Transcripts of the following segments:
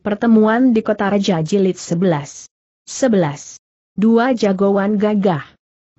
Pertemuan di Kota Raja Jilid 11. 11. Dua jagoan gagah.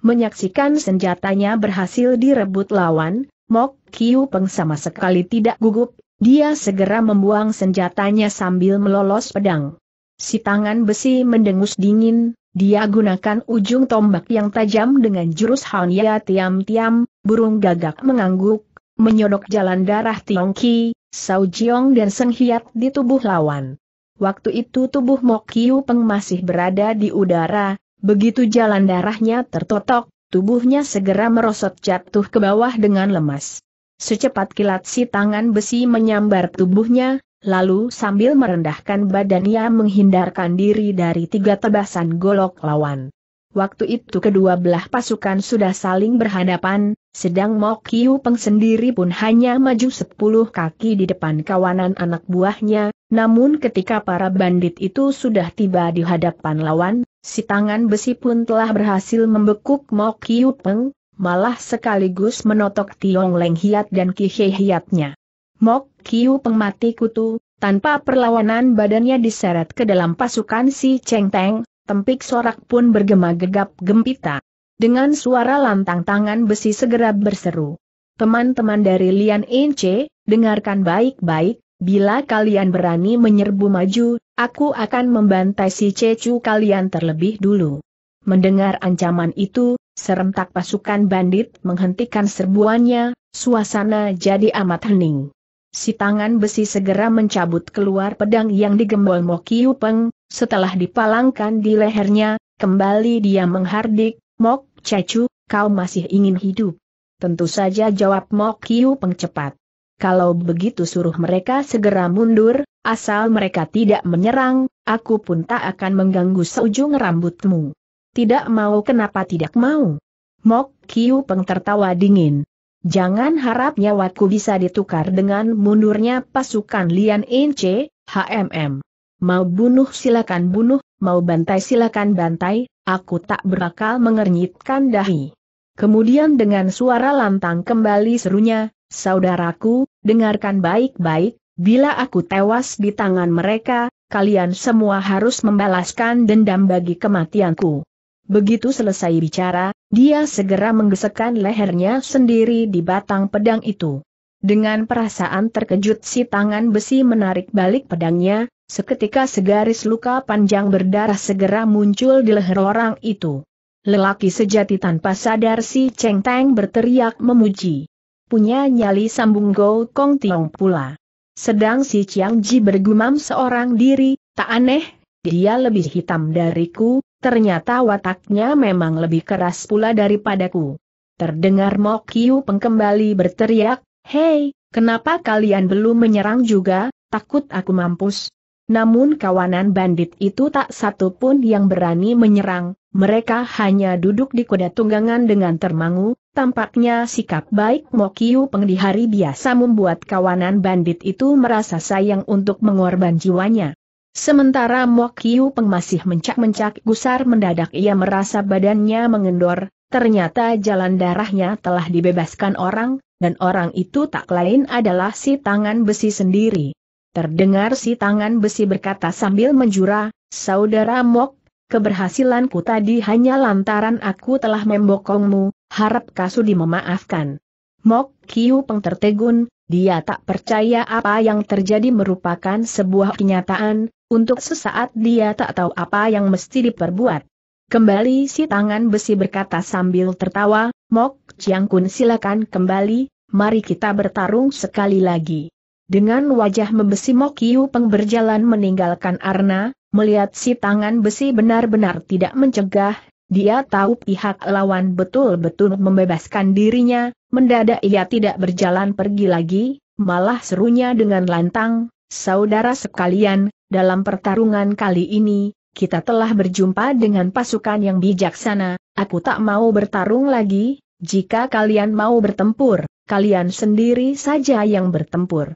Menyaksikan senjatanya berhasil direbut lawan, Mok Kiu Peng sama sekali tidak gugup, dia segera membuang senjatanya sambil melolos pedang. Si tangan besi mendengus dingin, dia gunakan ujung tombak yang tajam dengan jurus Hanya Tiam-Tiam, burung gagak mengangguk, menyodok jalan darah Ki, Sao Jiong dan Seng Hiat di tubuh lawan. Waktu itu tubuh Mokiu Peng masih berada di udara, begitu jalan darahnya tertotok, tubuhnya segera merosot jatuh ke bawah dengan lemas. Secepat kilat si tangan besi menyambar tubuhnya, lalu sambil merendahkan badannya menghindarkan diri dari tiga tebasan golok lawan. Waktu itu kedua belah pasukan sudah saling berhadapan, sedang Mok Kiu Peng sendiri pun hanya maju sepuluh kaki di depan kawanan anak buahnya, namun ketika para bandit itu sudah tiba di hadapan lawan, si tangan besi pun telah berhasil membekuk Mo Kiu Peng, malah sekaligus menotok Tiong Leng Hiat dan Ki He Hiatnya. Mok Kiu Peng mati kutu, tanpa perlawanan badannya diseret ke dalam pasukan si Cheng Teng, tempik sorak pun bergema gegap gempita. Dengan suara lantang tangan besi segera berseru. Teman-teman dari Lian Ince, dengarkan baik-baik, Bila kalian berani menyerbu maju, aku akan membantai si Cecu kalian terlebih dulu. Mendengar ancaman itu, serentak pasukan bandit menghentikan serbuannya, suasana jadi amat hening. Si tangan besi segera mencabut keluar pedang yang digembol Mokiu Peng, setelah dipalangkan di lehernya, kembali dia menghardik, Mok Cecu, kau masih ingin hidup. Tentu saja jawab Mok Kiu Peng cepat kalau begitu suruh mereka segera mundur, asal mereka tidak menyerang, aku pun tak akan mengganggu seujung rambutmu. Tidak mau kenapa tidak mau? Mok Kiu Peng tertawa dingin. Jangan harap nyawaku bisa ditukar dengan mundurnya pasukan Lian Ince, HMM. Mau bunuh silakan bunuh, mau bantai silakan bantai, aku tak berakal mengernyitkan dahi. Kemudian dengan suara lantang kembali serunya, Saudaraku, dengarkan baik-baik, bila aku tewas di tangan mereka, kalian semua harus membalaskan dendam bagi kematianku. Begitu selesai bicara, dia segera menggesekkan lehernya sendiri di batang pedang itu. Dengan perasaan terkejut si tangan besi menarik balik pedangnya, seketika segaris luka panjang berdarah segera muncul di leher orang itu. Lelaki sejati tanpa sadar si Cheng Tang berteriak memuji punya nyali sambung Go Kong Tiong pula. Sedang si Chiang Ji bergumam seorang diri, tak aneh, dia lebih hitam dariku, ternyata wataknya memang lebih keras pula daripadaku. Terdengar Mo Kiu pengkembali berteriak, Hei, kenapa kalian belum menyerang juga, takut aku mampus. Namun kawanan bandit itu tak satu pun yang berani menyerang, mereka hanya duduk di kuda tunggangan dengan termangu, tampaknya sikap baik Mokiu Peng di hari biasa membuat kawanan bandit itu merasa sayang untuk mengorban jiwanya. Sementara Mokiu Peng masih mencak-mencak gusar mendadak ia merasa badannya mengendor, ternyata jalan darahnya telah dibebaskan orang, dan orang itu tak lain adalah si tangan besi sendiri. Terdengar si tangan besi berkata sambil menjura, Saudara Mok keberhasilanku tadi hanya lantaran aku telah membokongmu, harap Kasudi memaafkan. Mok Kiu Peng tertegun, dia tak percaya apa yang terjadi merupakan sebuah kenyataan, untuk sesaat dia tak tahu apa yang mesti diperbuat. Kembali si tangan besi berkata sambil tertawa, Mok Chiang Kun silakan kembali, mari kita bertarung sekali lagi. Dengan wajah membesi Mok Kiu Peng berjalan meninggalkan Arna, Melihat si tangan besi benar-benar tidak mencegah, dia tahu pihak lawan betul-betul membebaskan dirinya, mendadak ia tidak berjalan pergi lagi, malah serunya dengan lantang, saudara sekalian, dalam pertarungan kali ini, kita telah berjumpa dengan pasukan yang bijaksana, aku tak mau bertarung lagi, jika kalian mau bertempur, kalian sendiri saja yang bertempur.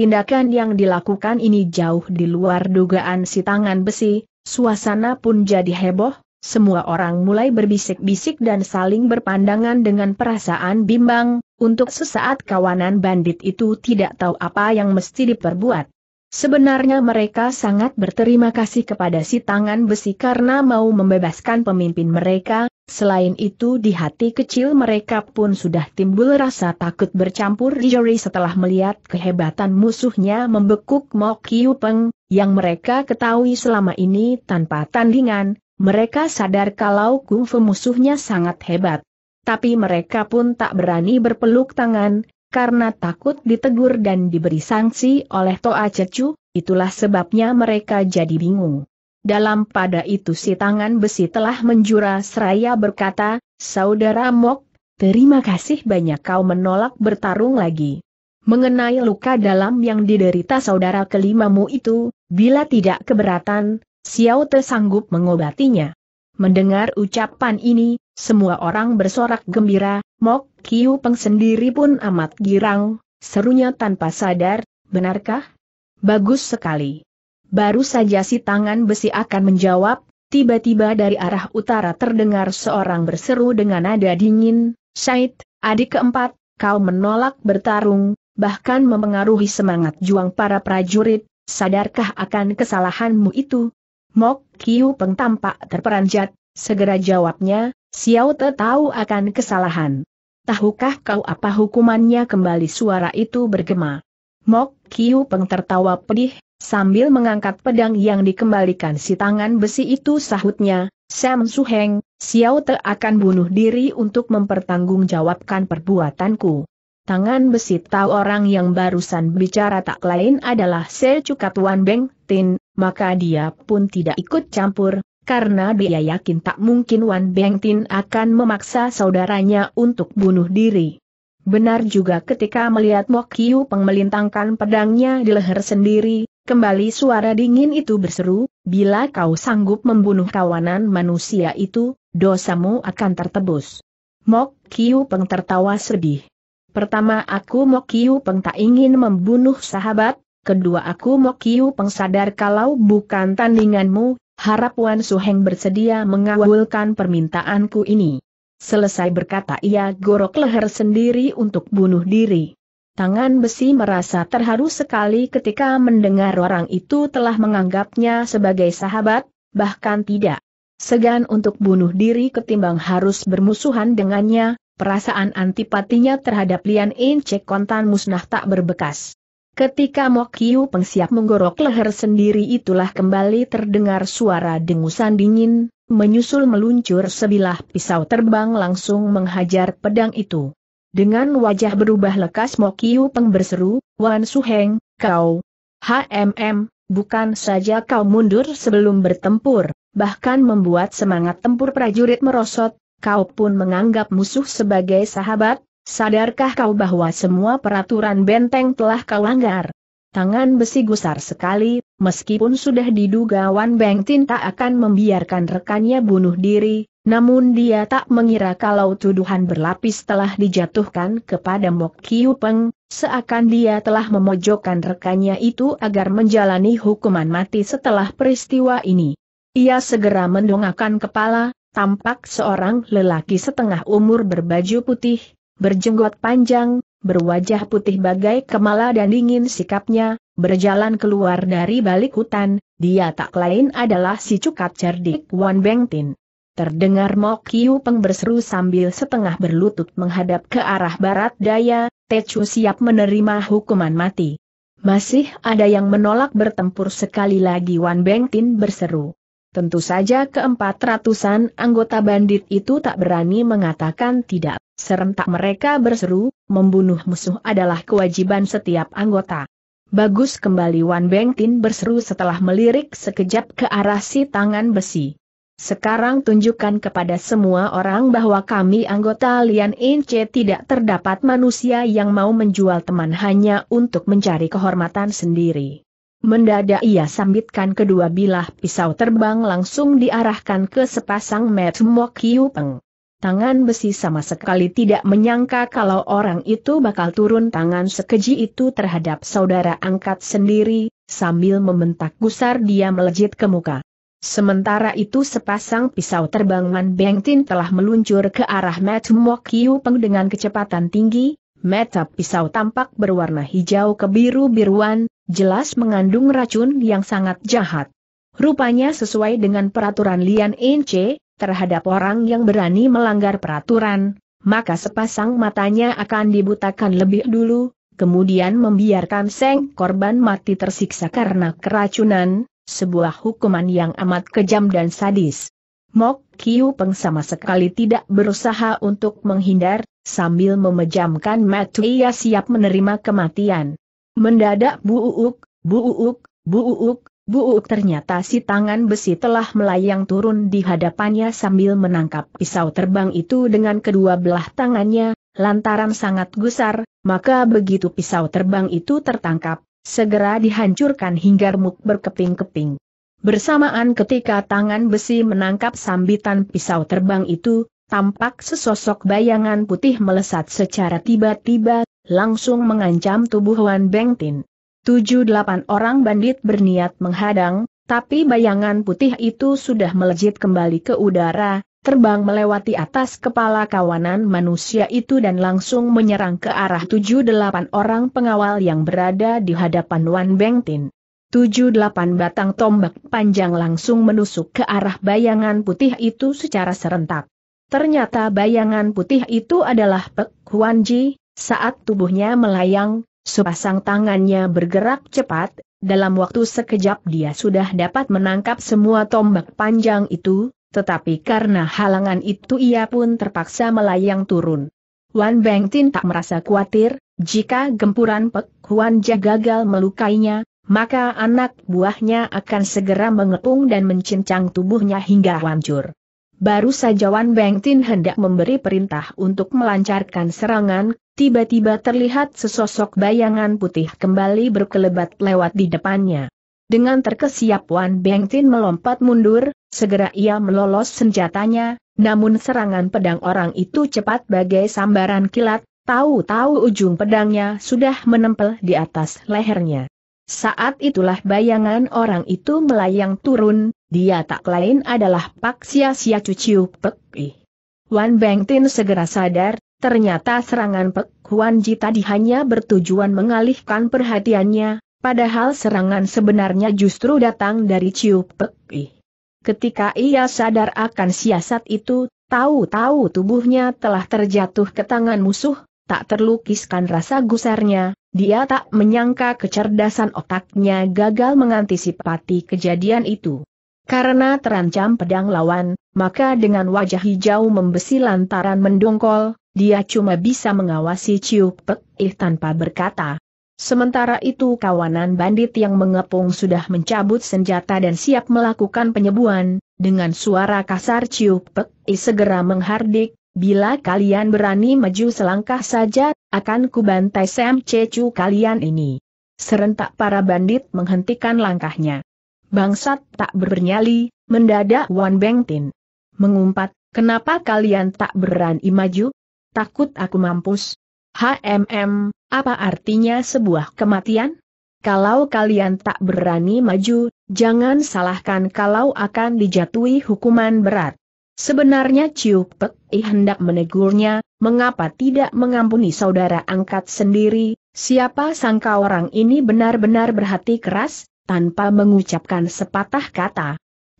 Tindakan yang dilakukan ini jauh di luar dugaan si tangan besi, suasana pun jadi heboh, semua orang mulai berbisik-bisik dan saling berpandangan dengan perasaan bimbang, untuk sesaat kawanan bandit itu tidak tahu apa yang mesti diperbuat. Sebenarnya mereka sangat berterima kasih kepada si tangan besi karena mau membebaskan pemimpin mereka, selain itu di hati kecil mereka pun sudah timbul rasa takut bercampur Jory setelah melihat kehebatan musuhnya membekuk Mok Kiu Peng, yang mereka ketahui selama ini tanpa tandingan, mereka sadar kalau kungfu musuhnya sangat hebat. Tapi mereka pun tak berani berpeluk tangan, karena takut ditegur dan diberi sanksi oleh Toa Cecu, itulah sebabnya mereka jadi bingung. Dalam pada itu si tangan besi telah menjura seraya berkata, Saudara Mok, terima kasih banyak kau menolak bertarung lagi. Mengenai luka dalam yang diderita saudara kelimamu itu, bila tidak keberatan, Xiao Te sanggup mengobatinya. Mendengar ucapan ini, semua orang bersorak gembira, Mok Kiu Peng sendiri pun amat girang, serunya tanpa sadar, benarkah? Bagus sekali. Baru saja si tangan besi akan menjawab, tiba-tiba dari arah utara terdengar seorang berseru dengan nada dingin, Syait, adik keempat, kau menolak bertarung, bahkan mempengaruhi semangat juang para prajurit, sadarkah akan kesalahanmu itu? Mok Kiu Peng tampak terperanjat, segera jawabnya, Xiao Te tahu akan kesalahan. Tahukah kau apa hukumannya kembali suara itu bergema. Mok Kiu Peng tertawa pedih, sambil mengangkat pedang yang dikembalikan si tangan besi itu sahutnya, Sam Su Heng, Xiao Te akan bunuh diri untuk mempertanggungjawabkan perbuatanku. Tangan besi tahu orang yang barusan bicara tak lain adalah Se Cukat Wan Beng Tin, maka dia pun tidak ikut campur, karena dia yakin tak mungkin Wan Bengtin akan memaksa saudaranya untuk bunuh diri. Benar juga ketika melihat Mok Kiu Peng melintangkan pedangnya di leher sendiri, kembali suara dingin itu berseru, bila kau sanggup membunuh kawanan manusia itu, dosamu akan tertebus. Mok Kiu Peng tertawa sedih. Pertama aku Mok Kiu Peng tak ingin membunuh sahabat, kedua aku Mokiu pengsadar kalau bukan tandinganmu, harap Wan Suheng bersedia mengawulkan permintaanku ini. Selesai berkata ia gorok leher sendiri untuk bunuh diri. Tangan besi merasa terharu sekali ketika mendengar orang itu telah menganggapnya sebagai sahabat, bahkan tidak segan untuk bunuh diri ketimbang harus bermusuhan dengannya, perasaan antipatinya terhadap Lian In Cek Kontan musnah tak berbekas. Ketika Mokiu Pengsiap menggorok leher sendiri itulah kembali terdengar suara dengusan dingin, menyusul meluncur sebilah pisau terbang langsung menghajar pedang itu. Dengan wajah berubah lekas Mokiu Peng berseru, Wan Suheng, kau, HMM, bukan saja kau mundur sebelum bertempur, bahkan membuat semangat tempur prajurit merosot, kau pun menganggap musuh sebagai sahabat, Sadarkah kau bahwa semua peraturan benteng telah kau langgar? Tangan besi gusar sekali, meskipun sudah diduga Wan Beng Tin tak akan membiarkan rekannya bunuh diri, namun dia tak mengira kalau tuduhan berlapis telah dijatuhkan kepada Mok Kiu Peng, seakan dia telah memojokkan rekannya itu agar menjalani hukuman mati setelah peristiwa ini. Ia segera mendongakkan kepala, tampak seorang lelaki setengah umur berbaju putih, berjenggot panjang, berwajah putih bagai kemala dan dingin sikapnya, berjalan keluar dari balik hutan, dia tak lain adalah si cukat cerdik Wan Beng Tin. Terdengar Mok Kiu Peng berseru sambil setengah berlutut menghadap ke arah barat daya, Techu siap menerima hukuman mati. Masih ada yang menolak bertempur sekali lagi Wan Beng Tin berseru. Tentu saja keempat ratusan anggota bandit itu tak berani mengatakan tidak. Serentak mereka berseru, membunuh musuh adalah kewajiban setiap anggota. Bagus kembali Wan Bengtin berseru setelah melirik sekejap ke arah si tangan besi. Sekarang tunjukkan kepada semua orang bahwa kami anggota Lian Ince tidak terdapat manusia yang mau menjual teman hanya untuk mencari kehormatan sendiri. Mendadak ia sambitkan kedua bilah pisau terbang langsung diarahkan ke sepasang Metmo Kiu Peng. Tangan besi sama sekali tidak menyangka kalau orang itu bakal turun tangan sekeji itu terhadap saudara angkat sendiri, sambil membentak gusar dia melejit ke muka. Sementara itu sepasang pisau terbang Man Beng Tin telah meluncur ke arah Metmo Kiu Peng dengan kecepatan tinggi, Mata pisau tampak berwarna hijau kebiru-biruan, jelas mengandung racun yang sangat jahat. Rupanya sesuai dengan peraturan Lian Ince, terhadap orang yang berani melanggar peraturan, maka sepasang matanya akan dibutakan lebih dulu, kemudian membiarkan seng korban mati tersiksa karena keracunan, sebuah hukuman yang amat kejam dan sadis. Mok Kiu Peng sama sekali tidak berusaha untuk menghindar, Sambil memejamkan mata ia siap menerima kematian. Mendadak buuk, buuk, buuk, buuk. Bu ternyata si tangan besi telah melayang turun di hadapannya sambil menangkap pisau terbang itu dengan kedua belah tangannya, lantaran sangat gusar, maka begitu pisau terbang itu tertangkap, segera dihancurkan hingga remuk berkeping-keping. Bersamaan ketika tangan besi menangkap sambitan pisau terbang itu, tampak sesosok bayangan putih melesat secara tiba-tiba, langsung mengancam tubuh Wan Bengtin. Tujuh delapan orang bandit berniat menghadang, tapi bayangan putih itu sudah melejit kembali ke udara, terbang melewati atas kepala kawanan manusia itu dan langsung menyerang ke arah tujuh delapan orang pengawal yang berada di hadapan Wan Bengtin. Tujuh delapan batang tombak panjang langsung menusuk ke arah bayangan putih itu secara serentak. Ternyata bayangan putih itu adalah Pek Huan Ji, saat tubuhnya melayang, sepasang tangannya bergerak cepat, dalam waktu sekejap dia sudah dapat menangkap semua tombak panjang itu, tetapi karena halangan itu ia pun terpaksa melayang turun. Wan Tin tak merasa khawatir, jika gempuran Pek Huan Ji gagal melukainya, maka anak buahnya akan segera mengepung dan mencincang tubuhnya hingga hancur. Baru saja Wan Bengtin hendak memberi perintah untuk melancarkan serangan, tiba-tiba terlihat sesosok bayangan putih kembali berkelebat lewat di depannya. Dengan terkesiap Wan Bengtin melompat mundur, segera ia melolos senjatanya, namun serangan pedang orang itu cepat bagai sambaran kilat, tahu-tahu ujung pedangnya sudah menempel di atas lehernya. Saat itulah bayangan orang itu melayang turun, dia tak lain adalah Pak Sia Sia Cuciu Pek I. Wan Bengtin segera sadar, ternyata serangan Pek Huan Ji tadi hanya bertujuan mengalihkan perhatiannya, padahal serangan sebenarnya justru datang dari Ciu Pek I. Ketika ia sadar akan siasat itu, tahu-tahu tubuhnya telah terjatuh ke tangan musuh, tak terlukiskan rasa gusarnya, dia tak menyangka kecerdasan otaknya gagal mengantisipasi kejadian itu. Karena terancam pedang lawan, maka dengan wajah hijau membesi lantaran mendongkol, dia cuma bisa mengawasi Ciu Pek Ih tanpa berkata. Sementara itu kawanan bandit yang mengepung sudah mencabut senjata dan siap melakukan penyebuan, dengan suara kasar Ciu Pek Ih segera menghardik, bila kalian berani maju selangkah saja, akan kubantai Sam Cecu kalian ini. Serentak para bandit menghentikan langkahnya. Bangsat tak bernyali, mendadak Wan Tin. Mengumpat, kenapa kalian tak berani maju? Takut aku mampus. HMM, apa artinya sebuah kematian? Kalau kalian tak berani maju, jangan salahkan kalau akan dijatuhi hukuman berat. Sebenarnya Ciu Pek I hendak menegurnya, mengapa tidak mengampuni saudara angkat sendiri, siapa sangka orang ini benar-benar berhati keras, tanpa mengucapkan sepatah kata.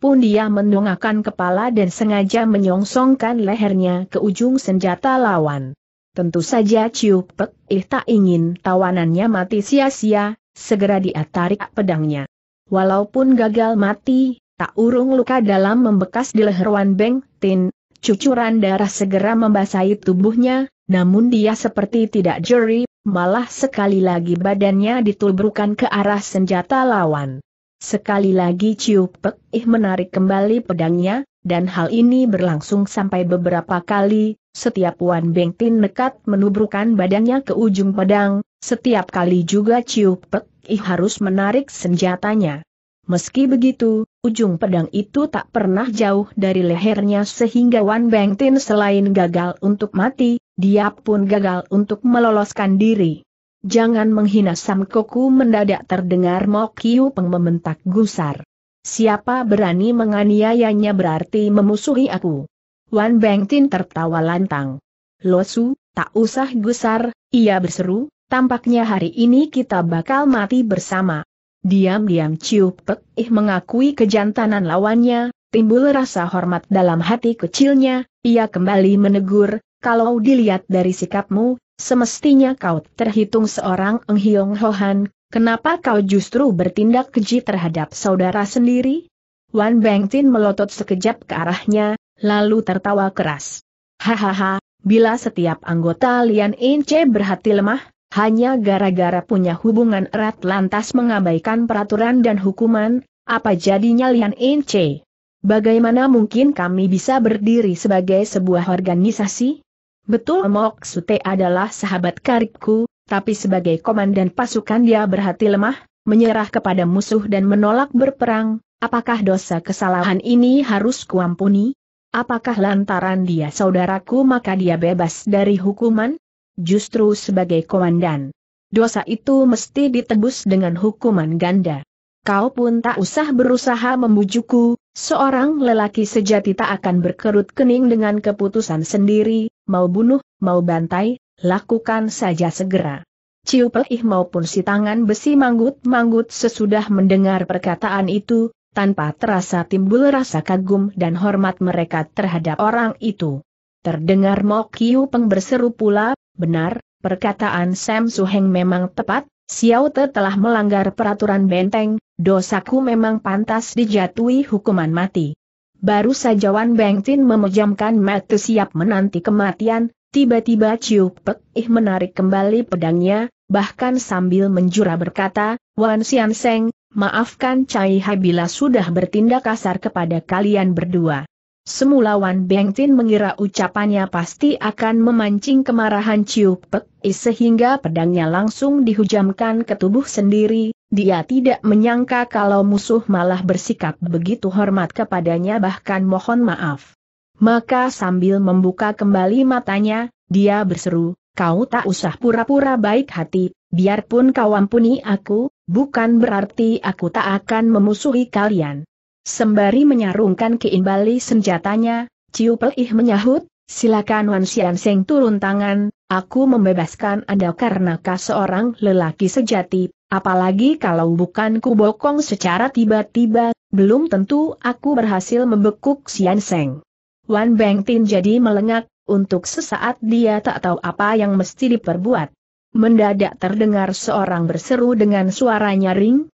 Pun dia mendongakkan kepala dan sengaja menyongsongkan lehernya ke ujung senjata lawan. Tentu saja Ciu Pek Ih eh, tak ingin tawanannya mati sia-sia, segera dia tarik pedangnya. Walaupun gagal mati, tak urung luka dalam membekas di leher Wan Beng Tin, cucuran darah segera membasahi tubuhnya, namun dia seperti tidak jeri malah sekali lagi badannya ditulbrukan ke arah senjata lawan. Sekali lagi Ciu Pek Ih menarik kembali pedangnya, dan hal ini berlangsung sampai beberapa kali, setiap Wan Bengtin nekat menubrukan badannya ke ujung pedang, setiap kali juga Ciu Pek Ih harus menarik senjatanya. Meski begitu, ujung pedang itu tak pernah jauh dari lehernya sehingga Wan Bengtin selain gagal untuk mati, dia pun gagal untuk meloloskan diri. Jangan menghina Samkoku mendadak terdengar Mokiu Peng membentak gusar. Siapa berani menganiayanya berarti memusuhi aku. Wan Bengtin tertawa lantang. Losu, tak usah gusar, ia berseru, tampaknya hari ini kita bakal mati bersama. Diam-diam Ciu Pek Ih mengakui kejantanan lawannya, timbul rasa hormat dalam hati kecilnya, ia kembali menegur, kalau dilihat dari sikapmu, semestinya kau terhitung seorang Eng Hiong Hohan, kenapa kau justru bertindak keji terhadap saudara sendiri? Wan Tin melotot sekejap ke arahnya, lalu tertawa keras. Hahaha, bila setiap anggota Lian Ince berhati lemah, hanya gara-gara punya hubungan erat lantas mengabaikan peraturan dan hukuman, apa jadinya Lian Ince? Bagaimana mungkin kami bisa berdiri sebagai sebuah organisasi? Betul Mok Sute adalah sahabat karibku, tapi sebagai komandan pasukan dia berhati lemah, menyerah kepada musuh dan menolak berperang, apakah dosa kesalahan ini harus kuampuni? Apakah lantaran dia saudaraku maka dia bebas dari hukuman? Justru sebagai komandan. Dosa itu mesti ditebus dengan hukuman ganda kau pun tak usah berusaha membujukku, seorang lelaki sejati tak akan berkerut kening dengan keputusan sendiri, mau bunuh, mau bantai, lakukan saja segera. Ciu Pelih maupun si tangan besi manggut-manggut sesudah mendengar perkataan itu, tanpa terasa timbul rasa kagum dan hormat mereka terhadap orang itu. Terdengar Mo Kiu Peng berseru pula, benar, perkataan Sam Suheng memang tepat, Xiao Te telah melanggar peraturan benteng, dosaku memang pantas dijatuhi hukuman mati. Baru saja Wan Bengtin memejamkan mata siap menanti kematian, tiba-tiba Chiu Pek Ih menarik kembali pedangnya, bahkan sambil menjura berkata, Wan Xian Seng, maafkan Cai Hai bila sudah bertindak kasar kepada kalian berdua. Semula Wan Bengtin mengira ucapannya pasti akan memancing kemarahan Ciu Pek sehingga pedangnya langsung dihujamkan ke tubuh sendiri, dia tidak menyangka kalau musuh malah bersikap begitu hormat kepadanya bahkan mohon maaf. Maka sambil membuka kembali matanya, dia berseru, kau tak usah pura-pura baik hati, biarpun kau ampuni aku, bukan berarti aku tak akan memusuhi kalian. Sembari menyarungkan keimbali senjatanya, Ciu Pelih menyahut, silakan Wan Sian Seng turun tangan, aku membebaskan Anda karena kau seorang lelaki sejati, apalagi kalau bukan ku bokong secara tiba-tiba, belum tentu aku berhasil membekuk Sian Seng. Wan Tin jadi melengak, untuk sesaat dia tak tahu apa yang mesti diperbuat. Mendadak terdengar seorang berseru dengan suara nyaring,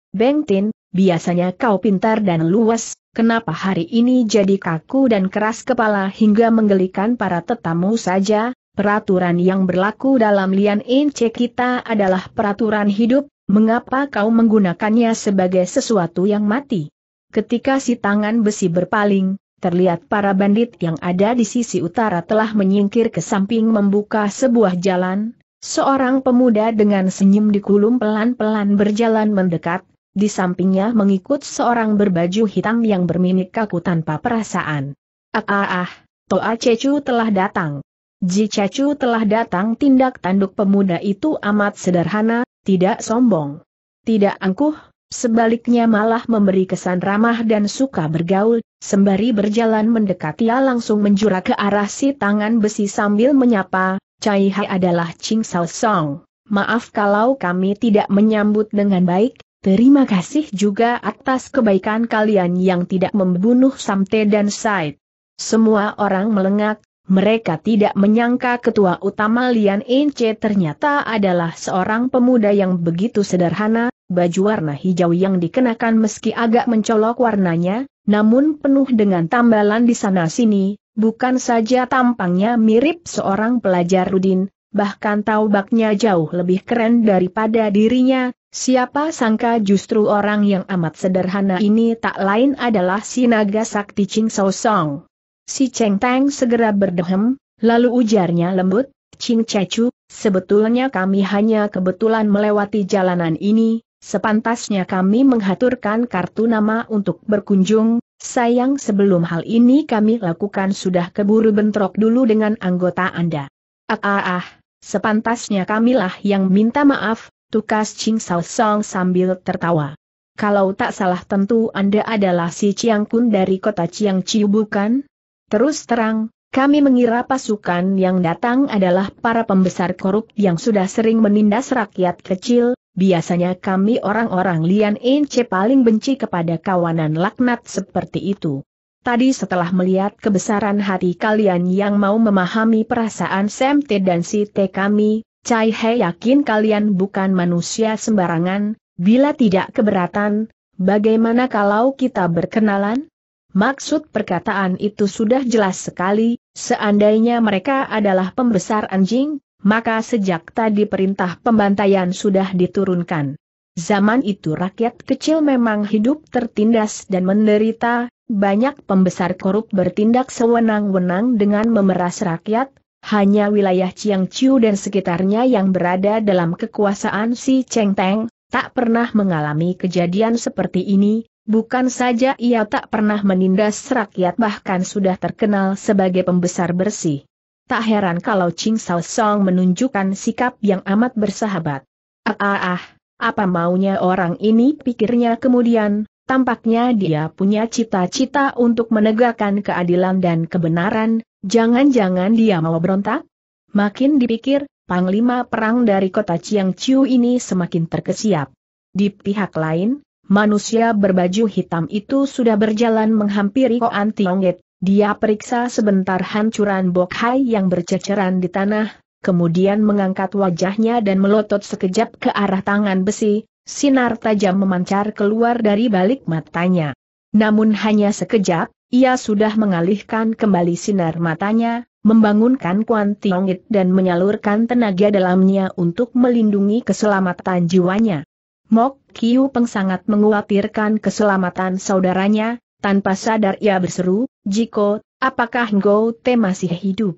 Tin, biasanya kau pintar dan luas, kenapa hari ini jadi kaku dan keras kepala hingga menggelikan para tetamu saja? Peraturan yang berlaku dalam Lian Ince kita adalah peraturan hidup, mengapa kau menggunakannya sebagai sesuatu yang mati? Ketika si tangan besi berpaling, terlihat para bandit yang ada di sisi utara telah menyingkir ke samping membuka sebuah jalan, Seorang pemuda dengan senyum di kulum pelan-pelan berjalan mendekat, di sampingnya mengikut seorang berbaju hitam yang bermimik kaku tanpa perasaan. Ah ah ah, Toa Cecu telah datang. Ji Cecu telah datang tindak tanduk pemuda itu amat sederhana, tidak sombong. Tidak angkuh, sebaliknya malah memberi kesan ramah dan suka bergaul, sembari berjalan mendekati ia langsung menjura ke arah si tangan besi sambil menyapa, Cai Hai adalah Ching Sao Song. Maaf kalau kami tidak menyambut dengan baik, Terima kasih juga atas kebaikan kalian yang tidak membunuh Samte dan Said. Semua orang melengak, mereka tidak menyangka ketua utama Lian Ence ternyata adalah seorang pemuda yang begitu sederhana, baju warna hijau yang dikenakan meski agak mencolok warnanya, namun penuh dengan tambalan di sana-sini, bukan saja tampangnya mirip seorang pelajar Rudin, bahkan taubaknya jauh lebih keren daripada dirinya, Siapa sangka justru orang yang amat sederhana ini tak lain adalah si naga sakti Ching So Song. Si Cheng Tang segera berdehem, lalu ujarnya lembut, Ching Cecu, sebetulnya kami hanya kebetulan melewati jalanan ini, sepantasnya kami menghaturkan kartu nama untuk berkunjung, sayang sebelum hal ini kami lakukan sudah keburu bentrok dulu dengan anggota Anda. Ah ah ah, sepantasnya kamilah yang minta maaf, tukas Ching Sao Song sambil tertawa. Kalau tak salah tentu Anda adalah si Chiang Kun dari kota Chiang Chiu bukan? Terus terang, kami mengira pasukan yang datang adalah para pembesar korup yang sudah sering menindas rakyat kecil, biasanya kami orang-orang Lian Ince paling benci kepada kawanan laknat seperti itu. Tadi setelah melihat kebesaran hati kalian yang mau memahami perasaan Semte dan Si Site kami, Cai He yakin kalian bukan manusia sembarangan, bila tidak keberatan, bagaimana kalau kita berkenalan? Maksud perkataan itu sudah jelas sekali, seandainya mereka adalah pembesar anjing, maka sejak tadi perintah pembantaian sudah diturunkan. Zaman itu rakyat kecil memang hidup tertindas dan menderita, banyak pembesar korup bertindak sewenang-wenang dengan memeras rakyat, hanya wilayah Chiu dan sekitarnya yang berada dalam kekuasaan si Cheng Teng, tak pernah mengalami kejadian seperti ini, bukan saja ia tak pernah menindas rakyat bahkan sudah terkenal sebagai pembesar bersih. Tak heran kalau Ching Sao Song menunjukkan sikap yang amat bersahabat. Ah ah ah, apa maunya orang ini pikirnya kemudian, tampaknya dia punya cita-cita untuk menegakkan keadilan dan kebenaran, Jangan-jangan dia mau berontak? Makin dipikir, Panglima Perang dari kota Chiang Chiu ini semakin terkesiap. Di pihak lain, manusia berbaju hitam itu sudah berjalan menghampiri Koan Tiongget, dia periksa sebentar hancuran Bok yang berceceran di tanah, kemudian mengangkat wajahnya dan melotot sekejap ke arah tangan besi, sinar tajam memancar keluar dari balik matanya. Namun hanya sekejap, ia sudah mengalihkan kembali sinar matanya, membangunkan Kuan Tiongit dan menyalurkan tenaga dalamnya untuk melindungi keselamatan jiwanya. Mok Kiu Peng sangat menguatirkan keselamatan saudaranya, tanpa sadar ia berseru, Jiko, apakah Ngo Te masih hidup?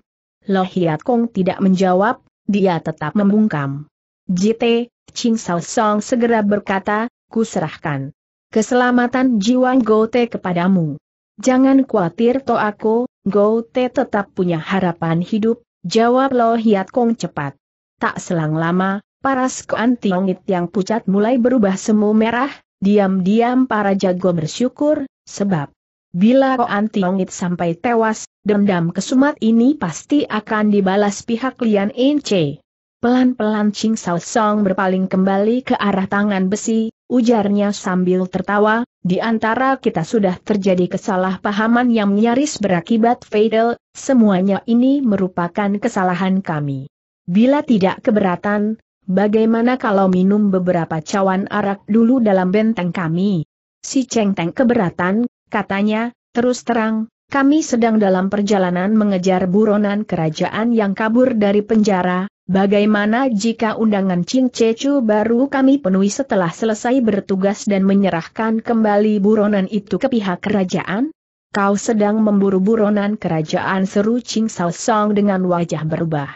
Loh Hiat Kong tidak menjawab, dia tetap membungkam. JT, Ching Sao Song segera berkata, kuserahkan keselamatan jiwa Ngo Te kepadamu. Jangan khawatir to aku, Go Te tetap punya harapan hidup, jawab Lo Hiat Kong cepat. Tak selang lama, paras Koan Tiongit yang pucat mulai berubah semu merah, diam-diam para jago bersyukur, sebab bila Koan Tiongit sampai tewas, dendam kesumat ini pasti akan dibalas pihak Lian ence. Pelan-pelan Ching Sao Song berpaling kembali ke arah tangan besi, ujarnya sambil tertawa, di antara kita sudah terjadi kesalahpahaman yang nyaris berakibat fatal, semuanya ini merupakan kesalahan kami. Bila tidak keberatan, bagaimana kalau minum beberapa cawan arak dulu dalam benteng kami? Si Cheng Teng keberatan, katanya, terus terang, kami sedang dalam perjalanan mengejar buronan kerajaan yang kabur dari penjara, Bagaimana jika undangan Cing Cecu baru kami penuhi setelah selesai bertugas dan menyerahkan kembali buronan itu ke pihak kerajaan? Kau sedang memburu buronan kerajaan seru Ching Sao Song dengan wajah berubah.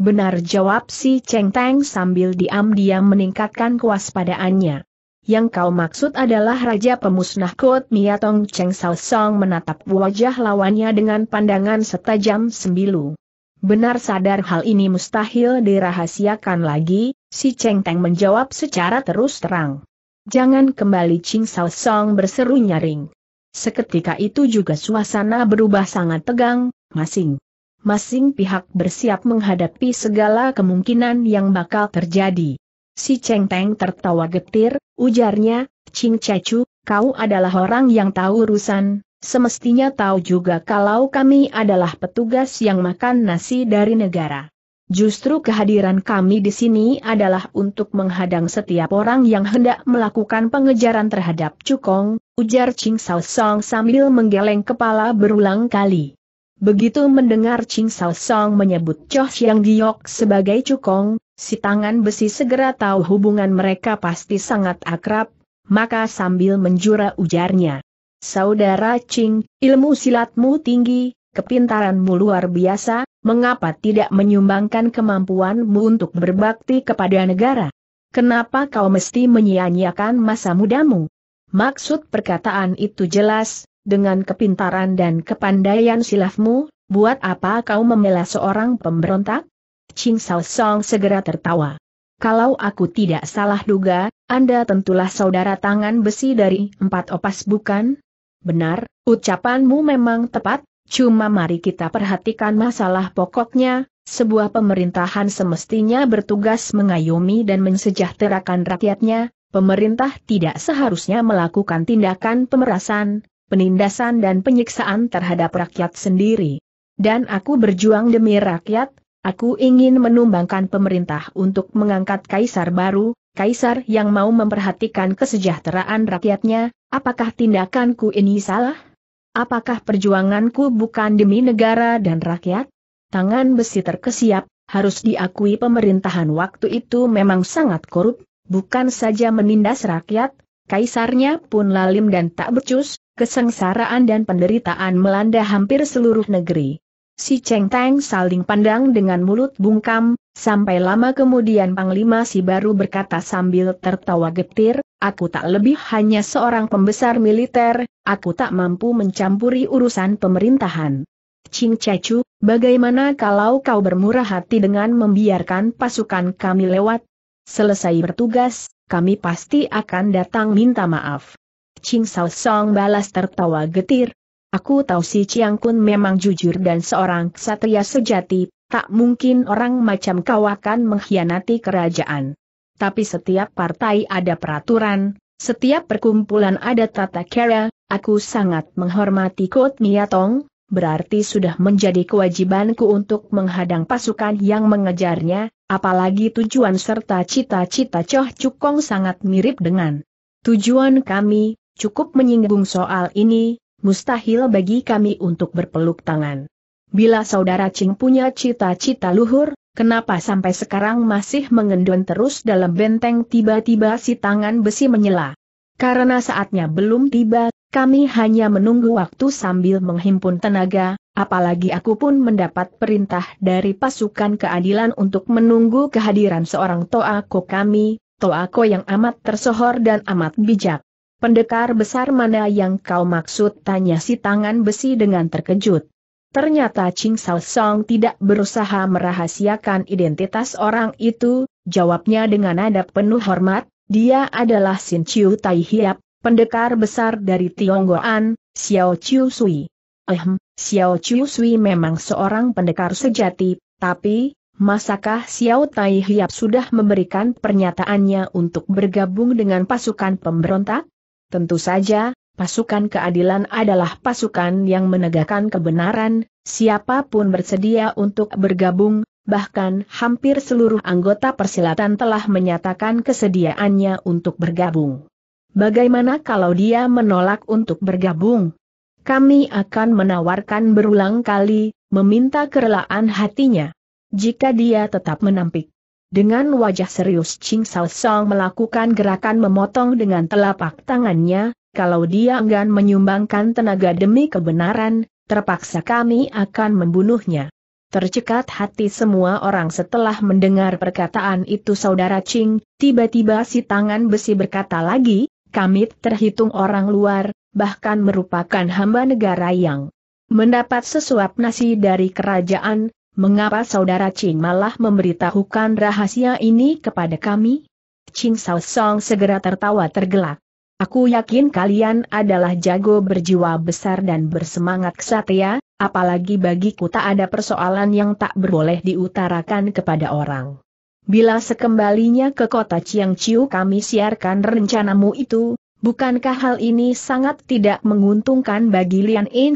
Benar jawab si Cheng Tang sambil diam-diam meningkatkan kewaspadaannya. Yang kau maksud adalah Raja Pemusnah Kot Miatong Cheng Sao Song menatap wajah lawannya dengan pandangan setajam sembilu. Benar sadar hal ini mustahil dirahasiakan lagi, si Cheng Teng menjawab secara terus terang. Jangan kembali Ching Sao Song berseru nyaring. Seketika itu juga suasana berubah sangat tegang, masing. Masing pihak bersiap menghadapi segala kemungkinan yang bakal terjadi. Si Cheng Teng tertawa getir, ujarnya, Ching Chu, kau adalah orang yang tahu urusan, semestinya tahu juga kalau kami adalah petugas yang makan nasi dari negara. Justru kehadiran kami di sini adalah untuk menghadang setiap orang yang hendak melakukan pengejaran terhadap Cukong, ujar Ching Sao Song sambil menggeleng kepala berulang kali. Begitu mendengar Ching Sao Song menyebut Choh Siang Giok sebagai Cukong, si tangan besi segera tahu hubungan mereka pasti sangat akrab, maka sambil menjura ujarnya. Saudara Ching, ilmu silatmu tinggi, kepintaranmu luar biasa, mengapa tidak menyumbangkan kemampuanmu untuk berbakti kepada negara? Kenapa kau mesti menyia-nyiakan masa mudamu? Maksud perkataan itu jelas, dengan kepintaran dan kepandaian silafmu, buat apa kau membela seorang pemberontak? Ching Sao Song segera tertawa. Kalau aku tidak salah duga, Anda tentulah saudara tangan besi dari empat opas bukan? Benar, ucapanmu memang tepat, cuma mari kita perhatikan masalah pokoknya, sebuah pemerintahan semestinya bertugas mengayomi dan mensejahterakan rakyatnya, pemerintah tidak seharusnya melakukan tindakan pemerasan, penindasan dan penyiksaan terhadap rakyat sendiri. Dan aku berjuang demi rakyat, aku ingin menumbangkan pemerintah untuk mengangkat kaisar baru, Kaisar yang mau memperhatikan kesejahteraan rakyatnya, apakah tindakanku ini salah? Apakah perjuanganku bukan demi negara dan rakyat? Tangan besi terkesiap, harus diakui pemerintahan waktu itu memang sangat korup, bukan saja menindas rakyat, kaisarnya pun lalim dan tak becus, kesengsaraan dan penderitaan melanda hampir seluruh negeri. Si Cheng Teng saling pandang dengan mulut bungkam, Sampai lama kemudian Panglima si baru berkata sambil tertawa getir, aku tak lebih hanya seorang pembesar militer, aku tak mampu mencampuri urusan pemerintahan. Cing Cecu, bagaimana kalau kau bermurah hati dengan membiarkan pasukan kami lewat? Selesai bertugas, kami pasti akan datang minta maaf. Ching Sao Song balas tertawa getir. Aku tahu si Chiang Kun memang jujur dan seorang ksatria sejati, Tak mungkin orang macam kau akan mengkhianati kerajaan. Tapi setiap partai ada peraturan, setiap perkumpulan ada tata kera, aku sangat menghormati Kot Miatong, berarti sudah menjadi kewajibanku untuk menghadang pasukan yang mengejarnya, apalagi tujuan serta cita-cita Choh Cukong sangat mirip dengan tujuan kami, cukup menyinggung soal ini, mustahil bagi kami untuk berpeluk tangan. Bila saudara Ching punya cita-cita luhur, kenapa sampai sekarang masih mengendon terus dalam benteng tiba-tiba si tangan besi menyela? Karena saatnya belum tiba, kami hanya menunggu waktu sambil menghimpun tenaga, apalagi aku pun mendapat perintah dari pasukan keadilan untuk menunggu kehadiran seorang Toa toako kami, toako yang amat tersohor dan amat bijak. Pendekar besar mana yang kau maksud tanya si tangan besi dengan terkejut. Ternyata Ching Sao Song tidak berusaha merahasiakan identitas orang itu, jawabnya dengan nada penuh hormat, dia adalah Sin Chiu Tai Hiap, pendekar besar dari Tionggoan, Xiao Chiu Sui. Ehm, Xiao Chiu Sui memang seorang pendekar sejati, tapi, masakah Xiao Tai Hiap sudah memberikan pernyataannya untuk bergabung dengan pasukan pemberontak? Tentu saja, pasukan keadilan adalah pasukan yang menegakkan kebenaran, siapapun bersedia untuk bergabung, bahkan hampir seluruh anggota persilatan telah menyatakan kesediaannya untuk bergabung. Bagaimana kalau dia menolak untuk bergabung? Kami akan menawarkan berulang kali, meminta kerelaan hatinya. Jika dia tetap menampik, dengan wajah serius Ching Sao Song melakukan gerakan memotong dengan telapak tangannya, kalau dia enggan menyumbangkan tenaga demi kebenaran, terpaksa kami akan membunuhnya. Tercekat hati semua orang setelah mendengar perkataan itu saudara Ching, tiba-tiba si tangan besi berkata lagi, kami terhitung orang luar, bahkan merupakan hamba negara yang mendapat sesuap nasi dari kerajaan, mengapa saudara Ching malah memberitahukan rahasia ini kepada kami? Ching Sao Song segera tertawa tergelak. Aku yakin kalian adalah jago berjiwa besar dan bersemangat kesatria, apalagi bagiku tak ada persoalan yang tak berboleh diutarakan kepada orang. Bila sekembalinya ke kota Chiang Chiu kami siarkan rencanamu itu, bukankah hal ini sangat tidak menguntungkan bagi Lian In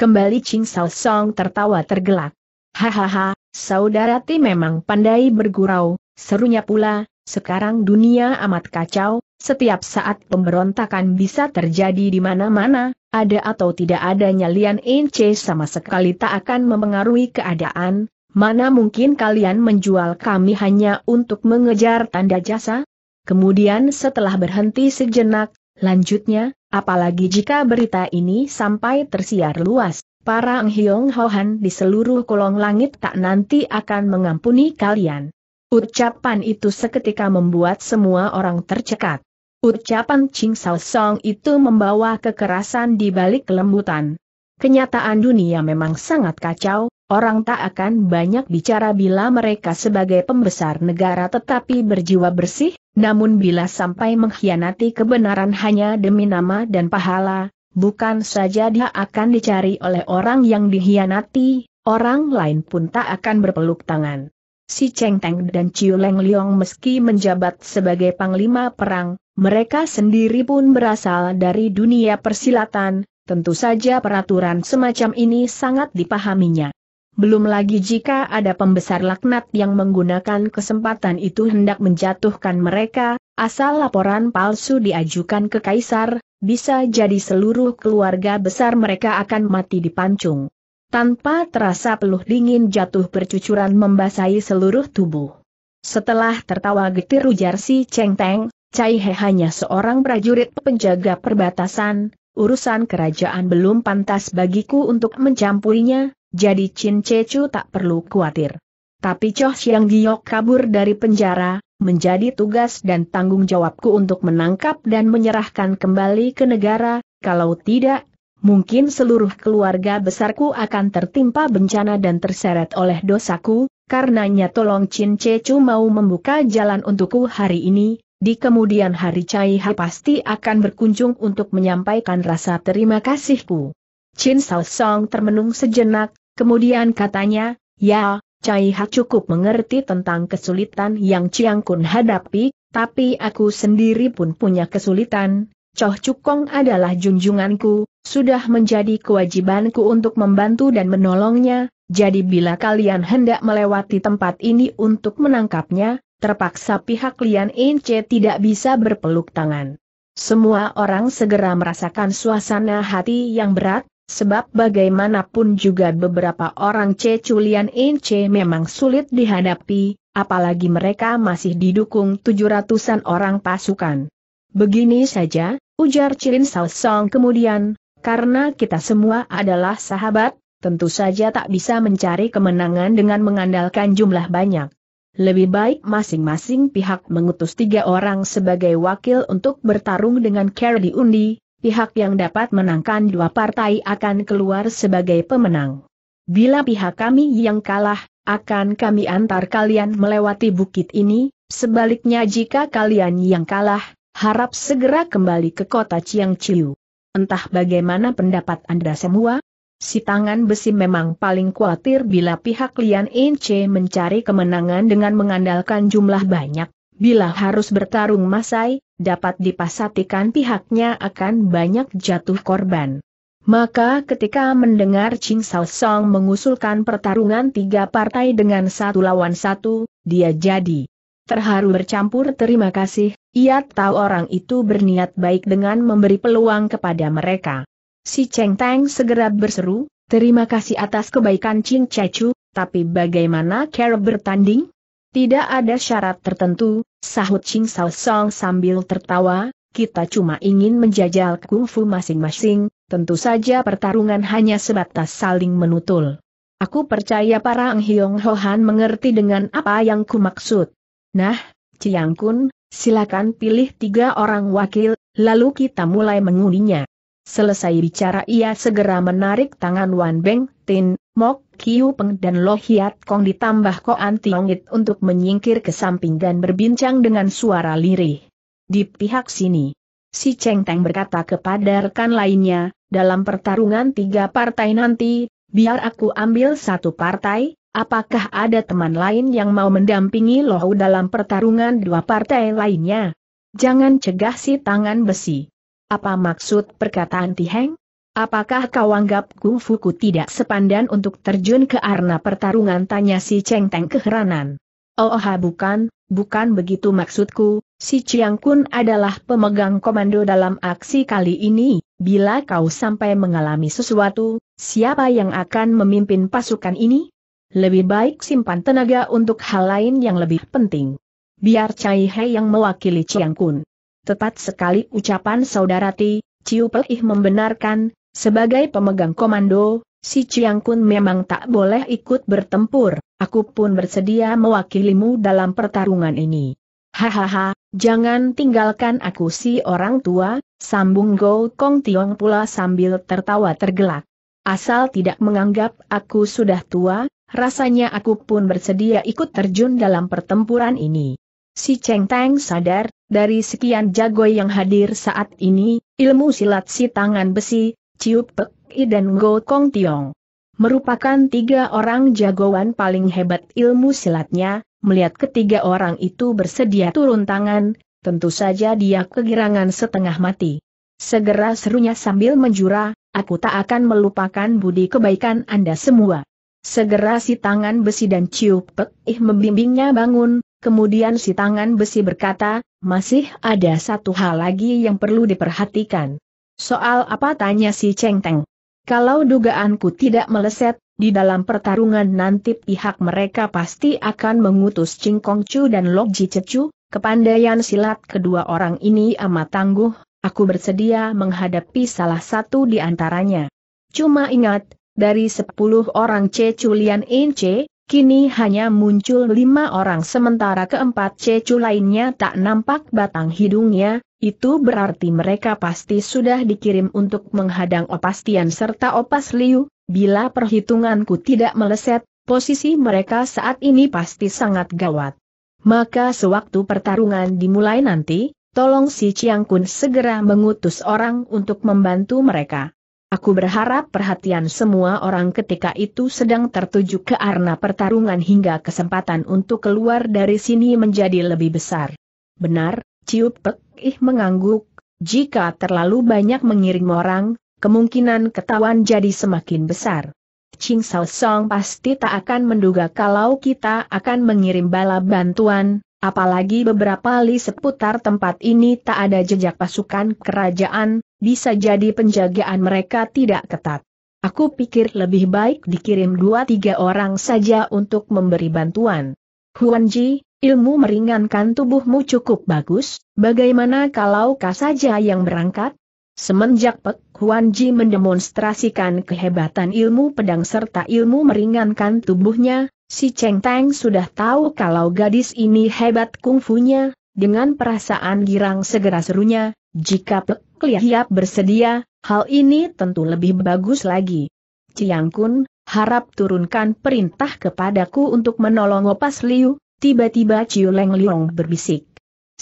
Kembali Ching Sao Song tertawa tergelak. Hahaha, saudara Ti memang pandai bergurau, serunya pula, sekarang dunia amat kacau, setiap saat pemberontakan bisa terjadi di mana-mana, ada atau tidak adanya Lian Ince sama sekali tak akan mempengaruhi keadaan, mana mungkin kalian menjual kami hanya untuk mengejar tanda jasa? Kemudian setelah berhenti sejenak, lanjutnya, apalagi jika berita ini sampai tersiar luas, para Nghyong Hohan di seluruh kolong langit tak nanti akan mengampuni kalian. Ucapan itu seketika membuat semua orang tercekat. Ucapan Ching Sao Song itu membawa kekerasan di balik kelembutan. Kenyataan dunia memang sangat kacau, orang tak akan banyak bicara bila mereka sebagai pembesar negara tetapi berjiwa bersih, namun bila sampai mengkhianati kebenaran hanya demi nama dan pahala, bukan saja dia akan dicari oleh orang yang dikhianati, orang lain pun tak akan berpeluk tangan. Si Cheng Teng dan Chiu Leng Leong meski menjabat sebagai panglima perang, mereka sendiri pun berasal dari dunia persilatan, tentu saja peraturan semacam ini sangat dipahaminya. Belum lagi jika ada pembesar laknat yang menggunakan kesempatan itu hendak menjatuhkan mereka, asal laporan palsu diajukan ke kaisar, bisa jadi seluruh keluarga besar mereka akan mati dipancung. Tanpa terasa peluh dingin jatuh bercucuran membasahi seluruh tubuh. Setelah tertawa getir ujar si Cheng Teng, Cai He hanya seorang prajurit penjaga perbatasan, urusan kerajaan belum pantas bagiku untuk mencampurinya, jadi Chin Chechu tak perlu khawatir. Tapi Choh Siang Giok kabur dari penjara, menjadi tugas dan tanggung jawabku untuk menangkap dan menyerahkan kembali ke negara, kalau tidak, mungkin seluruh keluarga besarku akan tertimpa bencana dan terseret oleh dosaku, karenanya tolong Chin Chechu mau membuka jalan untukku hari ini, di kemudian hari Chai Hai pasti akan berkunjung untuk menyampaikan rasa terima kasihku. Chin Sao Song termenung sejenak, kemudian katanya, ya, Chai Ha cukup mengerti tentang kesulitan yang Chiang Kun hadapi, tapi aku sendiri pun punya kesulitan. Choh Cukong adalah junjunganku, sudah menjadi kewajibanku untuk membantu dan menolongnya, jadi bila kalian hendak melewati tempat ini untuk menangkapnya, terpaksa pihak Lian Ince tidak bisa berpeluk tangan. Semua orang segera merasakan suasana hati yang berat, sebab bagaimanapun juga beberapa orang Cecu Lian Ince memang sulit dihadapi, apalagi mereka masih didukung tujuh ratusan orang pasukan. Begini saja, ujar Cilin Salsong kemudian, karena kita semua adalah sahabat, tentu saja tak bisa mencari kemenangan dengan mengandalkan jumlah banyak. Lebih baik masing-masing pihak mengutus tiga orang sebagai wakil untuk bertarung dengan Kerdi Undi, pihak yang dapat menangkan dua partai akan keluar sebagai pemenang. Bila pihak kami yang kalah, akan kami antar kalian melewati bukit ini, sebaliknya jika kalian yang kalah, harap segera kembali ke kota Chiang Chiu. Entah bagaimana pendapat Anda semua? Si tangan besi memang paling khawatir bila pihak Lian Ince mencari kemenangan dengan mengandalkan jumlah banyak. Bila harus bertarung masai, dapat dipasatikan pihaknya akan banyak jatuh korban. Maka ketika mendengar Ching Sao Song mengusulkan pertarungan tiga partai dengan satu lawan satu, dia jadi terharu bercampur terima kasih, ia tahu orang itu berniat baik dengan memberi peluang kepada mereka si Cheng Tang segera berseru, terima kasih atas kebaikan Ching Cecu, tapi bagaimana cara bertanding? Tidak ada syarat tertentu, sahut Ching Sao Song sambil tertawa, kita cuma ingin menjajal kungfu masing-masing, tentu saja pertarungan hanya sebatas saling menutul. Aku percaya para Ang Hiong Hohan mengerti dengan apa yang ku maksud. Nah, Ciang Kun, silakan pilih tiga orang wakil, lalu kita mulai mengundinya. Selesai bicara ia segera menarik tangan Wan Beng, Tin, Mok, Kiu Peng dan Lo Hiat Kong ditambah Koan Tiongit untuk menyingkir ke samping dan berbincang dengan suara lirih. Di pihak sini, si Cheng Teng berkata kepada rekan lainnya, dalam pertarungan tiga partai nanti, biar aku ambil satu partai, apakah ada teman lain yang mau mendampingi Lohu dalam pertarungan dua partai lainnya? Jangan cegah si tangan besi. Apa maksud perkataan Tiheng? Apakah kau anggap Gung ku tidak sepandan untuk terjun ke arena pertarungan? Tanya si Cheng Teng keheranan. Oh, oh bukan, bukan begitu maksudku, si Chiang Kun adalah pemegang komando dalam aksi kali ini, bila kau sampai mengalami sesuatu, siapa yang akan memimpin pasukan ini? Lebih baik simpan tenaga untuk hal lain yang lebih penting. Biar Cai Hei yang mewakili Chiang Kun. Tepat sekali ucapan saudara Ti, Ciu Pelih membenarkan, sebagai pemegang komando, si Ciang Kun memang tak boleh ikut bertempur, aku pun bersedia mewakilimu dalam pertarungan ini. Hahaha, jangan tinggalkan aku si orang tua, sambung Go Kong Tiong pula sambil tertawa tergelak. Asal tidak menganggap aku sudah tua, rasanya aku pun bersedia ikut terjun dalam pertempuran ini. Si Cheng Tang sadar, dari sekian jago yang hadir saat ini, ilmu silat si tangan besi, Ciu Pek I dan Go Kong Tiong. Merupakan tiga orang jagoan paling hebat ilmu silatnya, melihat ketiga orang itu bersedia turun tangan, tentu saja dia kegirangan setengah mati. Segera serunya sambil menjura, aku tak akan melupakan budi kebaikan Anda semua. Segera si tangan besi dan ciup Pek Ih membimbingnya bangun, Kemudian si tangan besi berkata, masih ada satu hal lagi yang perlu diperhatikan. Soal apa tanya si Cheng Teng? Kalau dugaanku tidak meleset, di dalam pertarungan nanti pihak mereka pasti akan mengutus Cingkong Chu dan Lok Ji Cecu, kepandaian silat kedua orang ini amat tangguh, aku bersedia menghadapi salah satu di antaranya. Cuma ingat, dari sepuluh orang Che Chulian In Che, Kini hanya muncul lima orang sementara keempat cecu lainnya tak nampak batang hidungnya, itu berarti mereka pasti sudah dikirim untuk menghadang opastian serta opas liu, bila perhitunganku tidak meleset, posisi mereka saat ini pasti sangat gawat. Maka sewaktu pertarungan dimulai nanti, tolong si Chiang Kun segera mengutus orang untuk membantu mereka. Aku berharap perhatian semua orang ketika itu sedang tertuju ke arena pertarungan hingga kesempatan untuk keluar dari sini menjadi lebih besar. Benar, Ciup Pek Ih mengangguk, jika terlalu banyak mengirim orang, kemungkinan ketahuan jadi semakin besar. Ching Sao Song pasti tak akan menduga kalau kita akan mengirim bala bantuan, Apalagi beberapa li seputar tempat ini tak ada jejak pasukan kerajaan, bisa jadi penjagaan mereka tidak ketat. Aku pikir lebih baik dikirim dua tiga orang saja untuk memberi bantuan. Huanji, ilmu meringankan tubuhmu cukup bagus, bagaimana kalau kau saja yang berangkat? Semenjak Pek Huanji mendemonstrasikan kehebatan ilmu pedang serta ilmu meringankan tubuhnya, Si Cheng Tang sudah tahu kalau gadis ini hebat kungfunya, dengan perasaan girang segera serunya, jika Pek Liap bersedia, hal ini tentu lebih bagus lagi. Ciang Kun, harap turunkan perintah kepadaku untuk menolong opas Liu, tiba-tiba Ciu Leng Liong berbisik.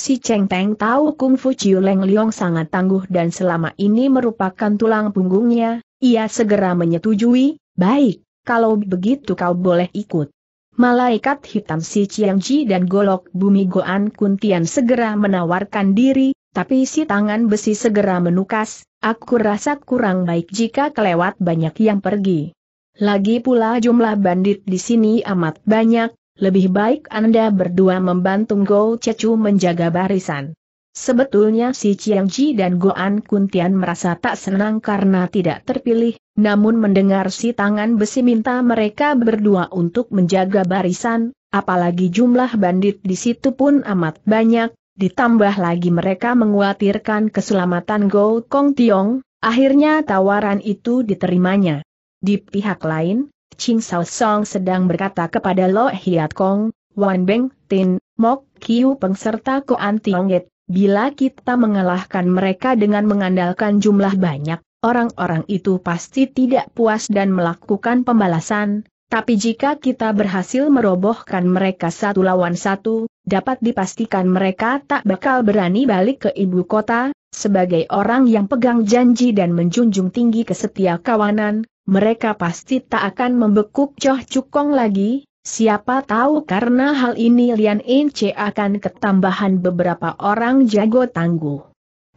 Si Cheng Tang tahu kungfu Ciu Leng Liong sangat tangguh dan selama ini merupakan tulang punggungnya, ia segera menyetujui, baik, kalau begitu kau boleh ikut. Malaikat hitam si Ji dan golok bumi Goan Kuntian segera menawarkan diri, tapi si tangan besi segera menukas, aku rasa kurang baik jika kelewat banyak yang pergi. Lagi pula jumlah bandit di sini amat banyak, lebih baik Anda berdua membantu Go Cecu menjaga barisan. Sebetulnya si Ji dan Goan Kuntian merasa tak senang karena tidak terpilih, namun mendengar si tangan besi minta mereka berdua untuk menjaga barisan, apalagi jumlah bandit di situ pun amat banyak, ditambah lagi mereka menguatirkan keselamatan Go Kong Tiong, akhirnya tawaran itu diterimanya. Di pihak lain, Ching Sao Song sedang berkata kepada Lo Hiat Kong, Wan Beng, Tin, Mok Kiu pengserta Koan Tiongget, Bila kita mengalahkan mereka dengan mengandalkan jumlah banyak, orang-orang itu pasti tidak puas dan melakukan pembalasan, tapi jika kita berhasil merobohkan mereka satu lawan satu, dapat dipastikan mereka tak bakal berani balik ke ibu kota, sebagai orang yang pegang janji dan menjunjung tinggi kesetia kawanan, mereka pasti tak akan membekuk Choh Cukong lagi, Siapa tahu karena hal ini Lian Ince akan ketambahan beberapa orang jago tangguh.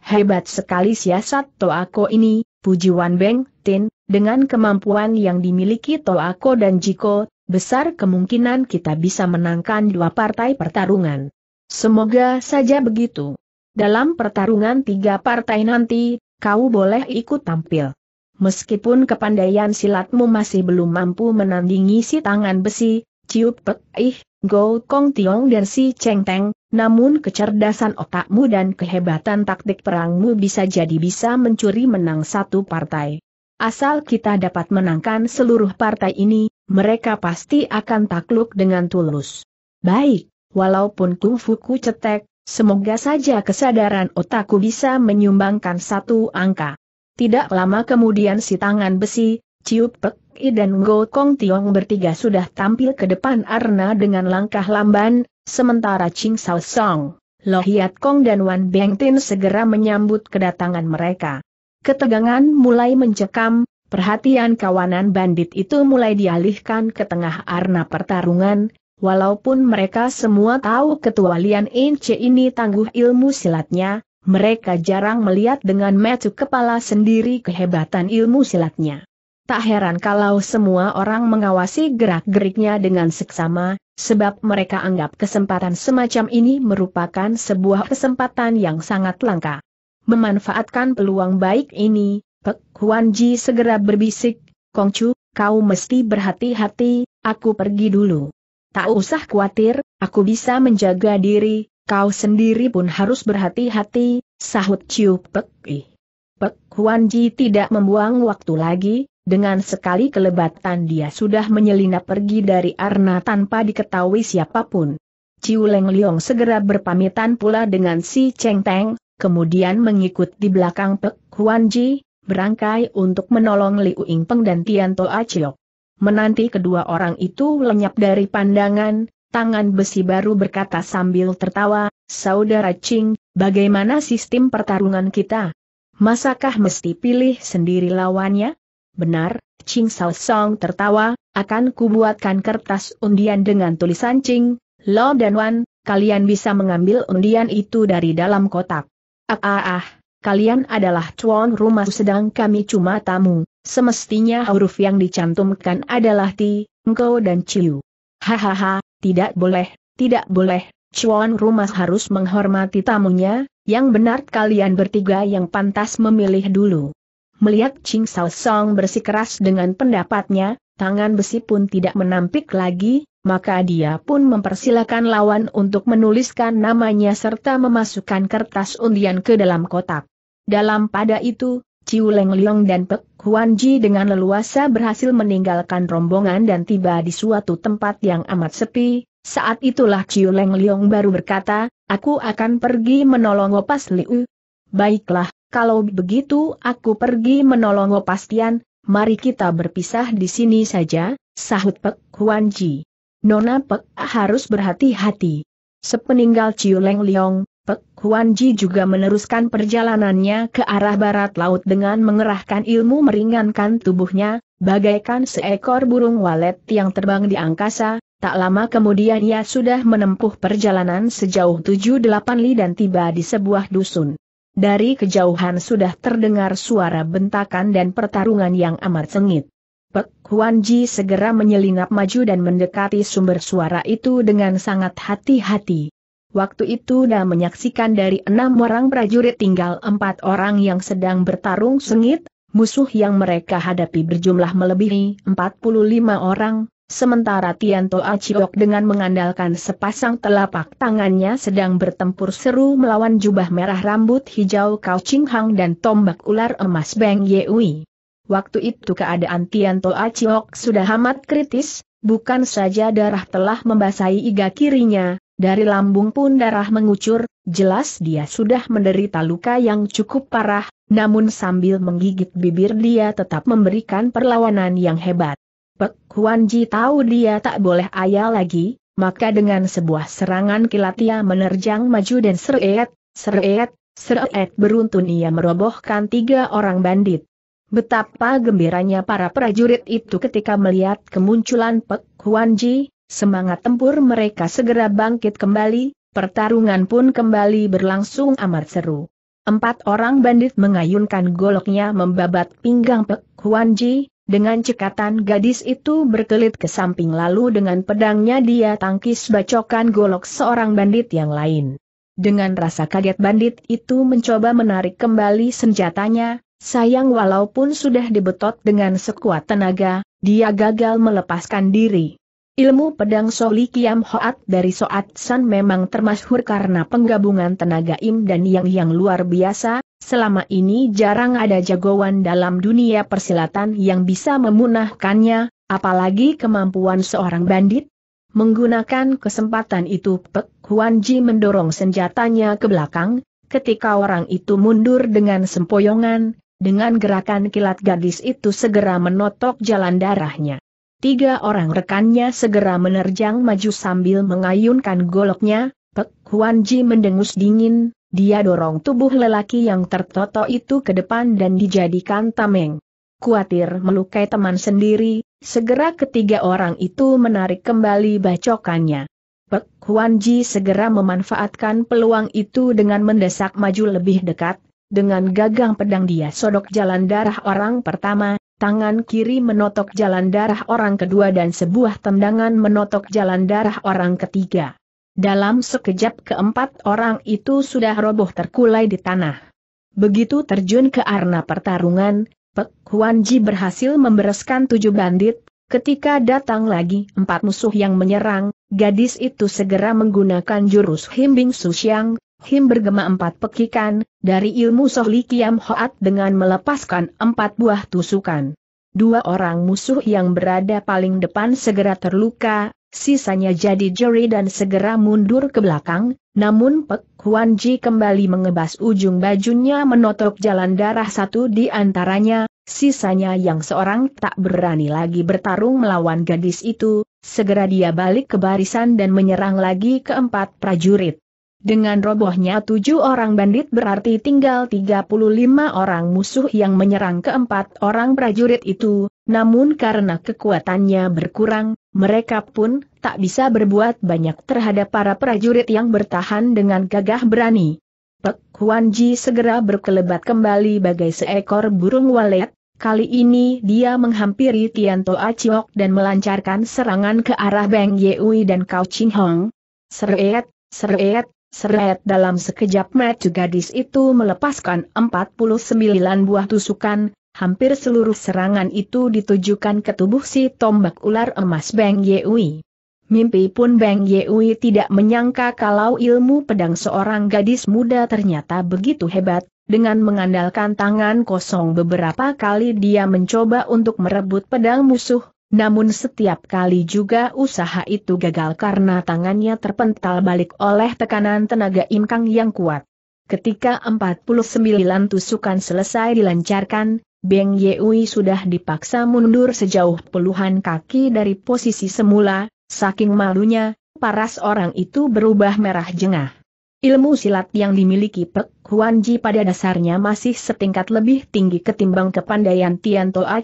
Hebat sekali siasat Toako ini, puji Wan Beng, Tin, dengan kemampuan yang dimiliki Toako dan Jiko, besar kemungkinan kita bisa menangkan dua partai pertarungan. Semoga saja begitu. Dalam pertarungan tiga partai nanti, kau boleh ikut tampil. Meskipun kepandaian silatmu masih belum mampu menandingi si tangan besi, Ciu Pek Ih, Go Kong Tiong dan Si Cheng Teng, namun kecerdasan otakmu dan kehebatan taktik perangmu bisa jadi bisa mencuri menang satu partai. Asal kita dapat menangkan seluruh partai ini, mereka pasti akan takluk dengan tulus. Baik, walaupun kungfuku cetek, semoga saja kesadaran otakku bisa menyumbangkan satu angka. Tidak lama kemudian si tangan besi, Ciu Pek I dan Go Kong Tiong bertiga sudah tampil ke depan Arna dengan langkah lamban, sementara Ching Sao Song, Lo Hiat Kong dan Wan Beng Tin segera menyambut kedatangan mereka. Ketegangan mulai mencekam, perhatian kawanan bandit itu mulai dialihkan ke tengah arna pertarungan, walaupun mereka semua tahu ketua Lian Ince ini tangguh ilmu silatnya, mereka jarang melihat dengan metu kepala sendiri kehebatan ilmu silatnya. Tak heran kalau semua orang mengawasi gerak-geriknya dengan seksama, sebab mereka anggap kesempatan semacam ini merupakan sebuah kesempatan yang sangat langka. Memanfaatkan peluang baik ini, Pek Huan Ji segera berbisik, Kongcu, kau mesti berhati-hati, aku pergi dulu. Tak usah khawatir, aku bisa menjaga diri, kau sendiri pun harus berhati-hati, sahut Ciu Pek I. Pek Huan Ji tidak membuang waktu lagi, dengan sekali kelebatan dia sudah menyelinap pergi dari Arna tanpa diketahui siapapun. Ciu Leng Leong segera berpamitan pula dengan si Cheng Teng, kemudian mengikut di belakang Pek Huan Ji, berangkai untuk menolong Liu Ing Peng dan Tian Toa Chiok. Menanti kedua orang itu lenyap dari pandangan, tangan besi baru berkata sambil tertawa, Saudara Ching, bagaimana sistem pertarungan kita? Masakah mesti pilih sendiri lawannya? Benar, Ching Sao Song tertawa, akan kubuatkan kertas undian dengan tulisan Ching, Lo dan Wan, kalian bisa mengambil undian itu dari dalam kotak. Ah ah ah, kalian adalah tuan rumah sedang kami cuma tamu, semestinya huruf yang dicantumkan adalah Ti, Engkau dan Ciu. Hahaha, tidak boleh, tidak boleh, tuan rumah harus menghormati tamunya, yang benar kalian bertiga yang pantas memilih dulu. Melihat Ching Sao Song bersikeras dengan pendapatnya, tangan besi pun tidak menampik lagi, maka dia pun mempersilahkan lawan untuk menuliskan namanya serta memasukkan kertas undian ke dalam kotak. Dalam pada itu, Ciu Leng Leong dan Pek Huan Ji dengan leluasa berhasil meninggalkan rombongan dan tiba di suatu tempat yang amat sepi, saat itulah Ciu Leng Leong baru berkata, aku akan pergi menolong Opas Liu. Baiklah, kalau begitu aku pergi menolong Opastian. mari kita berpisah di sini saja, sahut Pek Huan Ji. Nona Pek harus berhati-hati. Sepeninggal Ciu Leng Leong, Pek Huan Ji juga meneruskan perjalanannya ke arah barat laut dengan mengerahkan ilmu meringankan tubuhnya, bagaikan seekor burung walet yang terbang di angkasa, tak lama kemudian ia sudah menempuh perjalanan sejauh 7-8 li dan tiba di sebuah dusun. Dari kejauhan sudah terdengar suara bentakan dan pertarungan yang amat sengit. Pek Huan Ji segera menyelinap maju dan mendekati sumber suara itu dengan sangat hati-hati. Waktu itu dia menyaksikan dari enam orang prajurit tinggal empat orang yang sedang bertarung sengit, musuh yang mereka hadapi berjumlah melebihi empat puluh lima orang, Sementara Tianto Aciok dengan mengandalkan sepasang telapak tangannya sedang bertempur seru melawan jubah merah rambut hijau Kau Ching Hang dan tombak ular emas Beng Yewi. Waktu itu keadaan Tianto Aciok sudah amat kritis, bukan saja darah telah membasahi iga kirinya, dari lambung pun darah mengucur, jelas dia sudah menderita luka yang cukup parah, namun sambil menggigit bibir dia tetap memberikan perlawanan yang hebat. Pek Huan Ji tahu dia tak boleh ayah lagi, maka dengan sebuah serangan kilat ia menerjang maju dan seret, seret, seret beruntun ia merobohkan tiga orang bandit. Betapa gembiranya para prajurit itu ketika melihat kemunculan Pek Huan Ji, semangat tempur mereka segera bangkit kembali, pertarungan pun kembali berlangsung amat seru. Empat orang bandit mengayunkan goloknya membabat pinggang Pek Huan Ji, dengan cekatan gadis itu berkelit ke samping lalu dengan pedangnya dia tangkis bacokan golok seorang bandit yang lain. Dengan rasa kaget bandit itu mencoba menarik kembali senjatanya, sayang walaupun sudah dibetot dengan sekuat tenaga, dia gagal melepaskan diri. Ilmu pedang Soli Kiam Hoat dari Soat San memang termasyhur karena penggabungan tenaga Im dan Yang yang luar biasa, Selama ini jarang ada jagoan dalam dunia persilatan yang bisa memunahkannya, apalagi kemampuan seorang bandit. Menggunakan kesempatan itu Pek Huan Ji mendorong senjatanya ke belakang, ketika orang itu mundur dengan sempoyongan, dengan gerakan kilat gadis itu segera menotok jalan darahnya. Tiga orang rekannya segera menerjang maju sambil mengayunkan goloknya, Pek Huan Ji mendengus dingin, dia dorong tubuh lelaki yang tertoto itu ke depan dan dijadikan tameng. Kuatir melukai teman sendiri, segera ketiga orang itu menarik kembali bacokannya. Pek Huan Ji segera memanfaatkan peluang itu dengan mendesak maju lebih dekat, dengan gagang pedang dia sodok jalan darah orang pertama, tangan kiri menotok jalan darah orang kedua dan sebuah tendangan menotok jalan darah orang ketiga. Dalam sekejap keempat orang itu sudah roboh terkulai di tanah. Begitu terjun ke arena pertarungan, Pek Huan Ji berhasil membereskan tujuh bandit, ketika datang lagi empat musuh yang menyerang, gadis itu segera menggunakan jurus Himbing Xiang, Him bergema empat pekikan, dari ilmu Li Kiam Hoat dengan melepaskan empat buah tusukan. Dua orang musuh yang berada paling depan segera terluka, sisanya jadi jeri dan segera mundur ke belakang, namun Pek Huan Ji kembali mengebas ujung bajunya menotok jalan darah satu di antaranya, sisanya yang seorang tak berani lagi bertarung melawan gadis itu, segera dia balik ke barisan dan menyerang lagi keempat prajurit. Dengan robohnya tujuh orang bandit berarti tinggal 35 orang musuh yang menyerang keempat orang prajurit itu, namun karena kekuatannya berkurang, mereka pun tak bisa berbuat banyak terhadap para prajurit yang bertahan dengan gagah berani. Pek Huan Ji segera berkelebat kembali bagai seekor burung walet, kali ini dia menghampiri Tian Toa Chiok dan melancarkan serangan ke arah Beng Ui dan Kau Ching Hong. Seret, seret, seret dalam sekejap mata gadis itu melepaskan 49 buah tusukan, hampir seluruh serangan itu ditujukan ke tubuh si tombak ular emas Beng Yeui. Mimpi pun Beng Yeui tidak menyangka kalau ilmu pedang seorang gadis muda ternyata begitu hebat, dengan mengandalkan tangan kosong beberapa kali dia mencoba untuk merebut pedang musuh, namun setiap kali juga usaha itu gagal karena tangannya terpental balik oleh tekanan tenaga imkang yang kuat. Ketika 49 tusukan selesai dilancarkan, Beng Yeui sudah dipaksa mundur sejauh puluhan kaki dari posisi semula, saking malunya, paras orang itu berubah merah jengah. Ilmu silat yang dimiliki Pek Huan Ji pada dasarnya masih setingkat lebih tinggi ketimbang kepandaian Tian Toa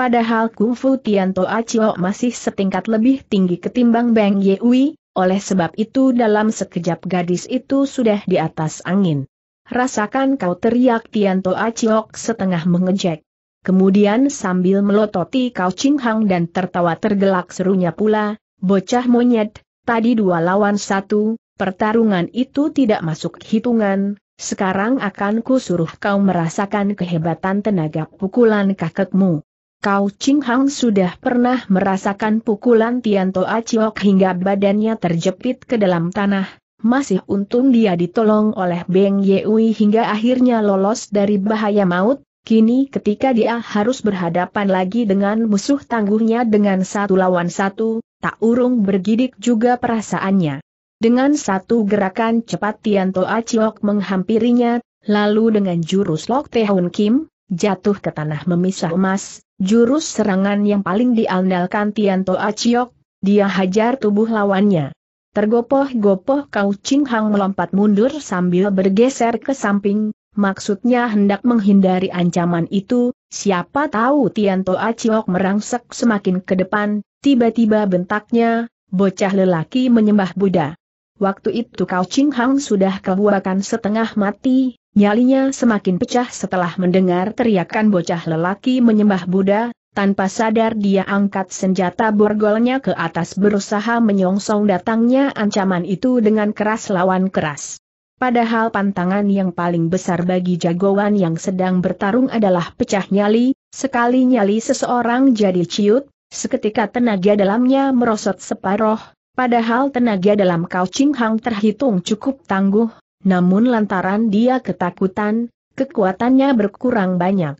Padahal kungfu Tian Toa masih setingkat lebih tinggi ketimbang Beng Yeui, oleh sebab itu dalam sekejap gadis itu sudah di atas angin. Rasakan kau teriak Tianto Aciok setengah mengejek. Kemudian sambil melototi kau cinghang dan tertawa tergelak serunya pula, bocah monyet, tadi dua lawan satu, pertarungan itu tidak masuk hitungan, sekarang akan ku suruh kau merasakan kehebatan tenaga pukulan kakekmu. Kau Cinghang sudah pernah merasakan pukulan Tianto Aciok hingga badannya terjepit ke dalam tanah, masih untung dia ditolong oleh Beng Yeui hingga akhirnya lolos dari bahaya maut, Kini ketika dia harus berhadapan lagi dengan musuh tangguhnya dengan satu lawan satu, tak urung bergidik juga perasaannya. Dengan satu gerakan cepat Tianto Toa menghampirinya, lalu dengan jurus Lok Tehun Kim, jatuh ke tanah memisah emas, jurus serangan yang paling diandalkan Tian Toa dia hajar tubuh lawannya. Tergopoh-gopoh Kau Ching Hang melompat mundur sambil bergeser ke samping, maksudnya hendak menghindari ancaman itu, siapa tahu Tian Toa Chiok merangsek semakin ke depan, tiba-tiba bentaknya, bocah lelaki menyembah Buddha. Waktu itu Kau Ching Hang sudah kebuakan setengah mati, nyalinya semakin pecah setelah mendengar teriakan bocah lelaki menyembah Buddha, tanpa sadar dia angkat senjata borgolnya ke atas berusaha menyongsong datangnya ancaman itu dengan keras lawan keras. Padahal pantangan yang paling besar bagi jagoan yang sedang bertarung adalah pecah nyali, sekali nyali seseorang jadi ciut, seketika tenaga dalamnya merosot separoh, padahal tenaga dalam Kau Ching Hang terhitung cukup tangguh, namun lantaran dia ketakutan, kekuatannya berkurang banyak.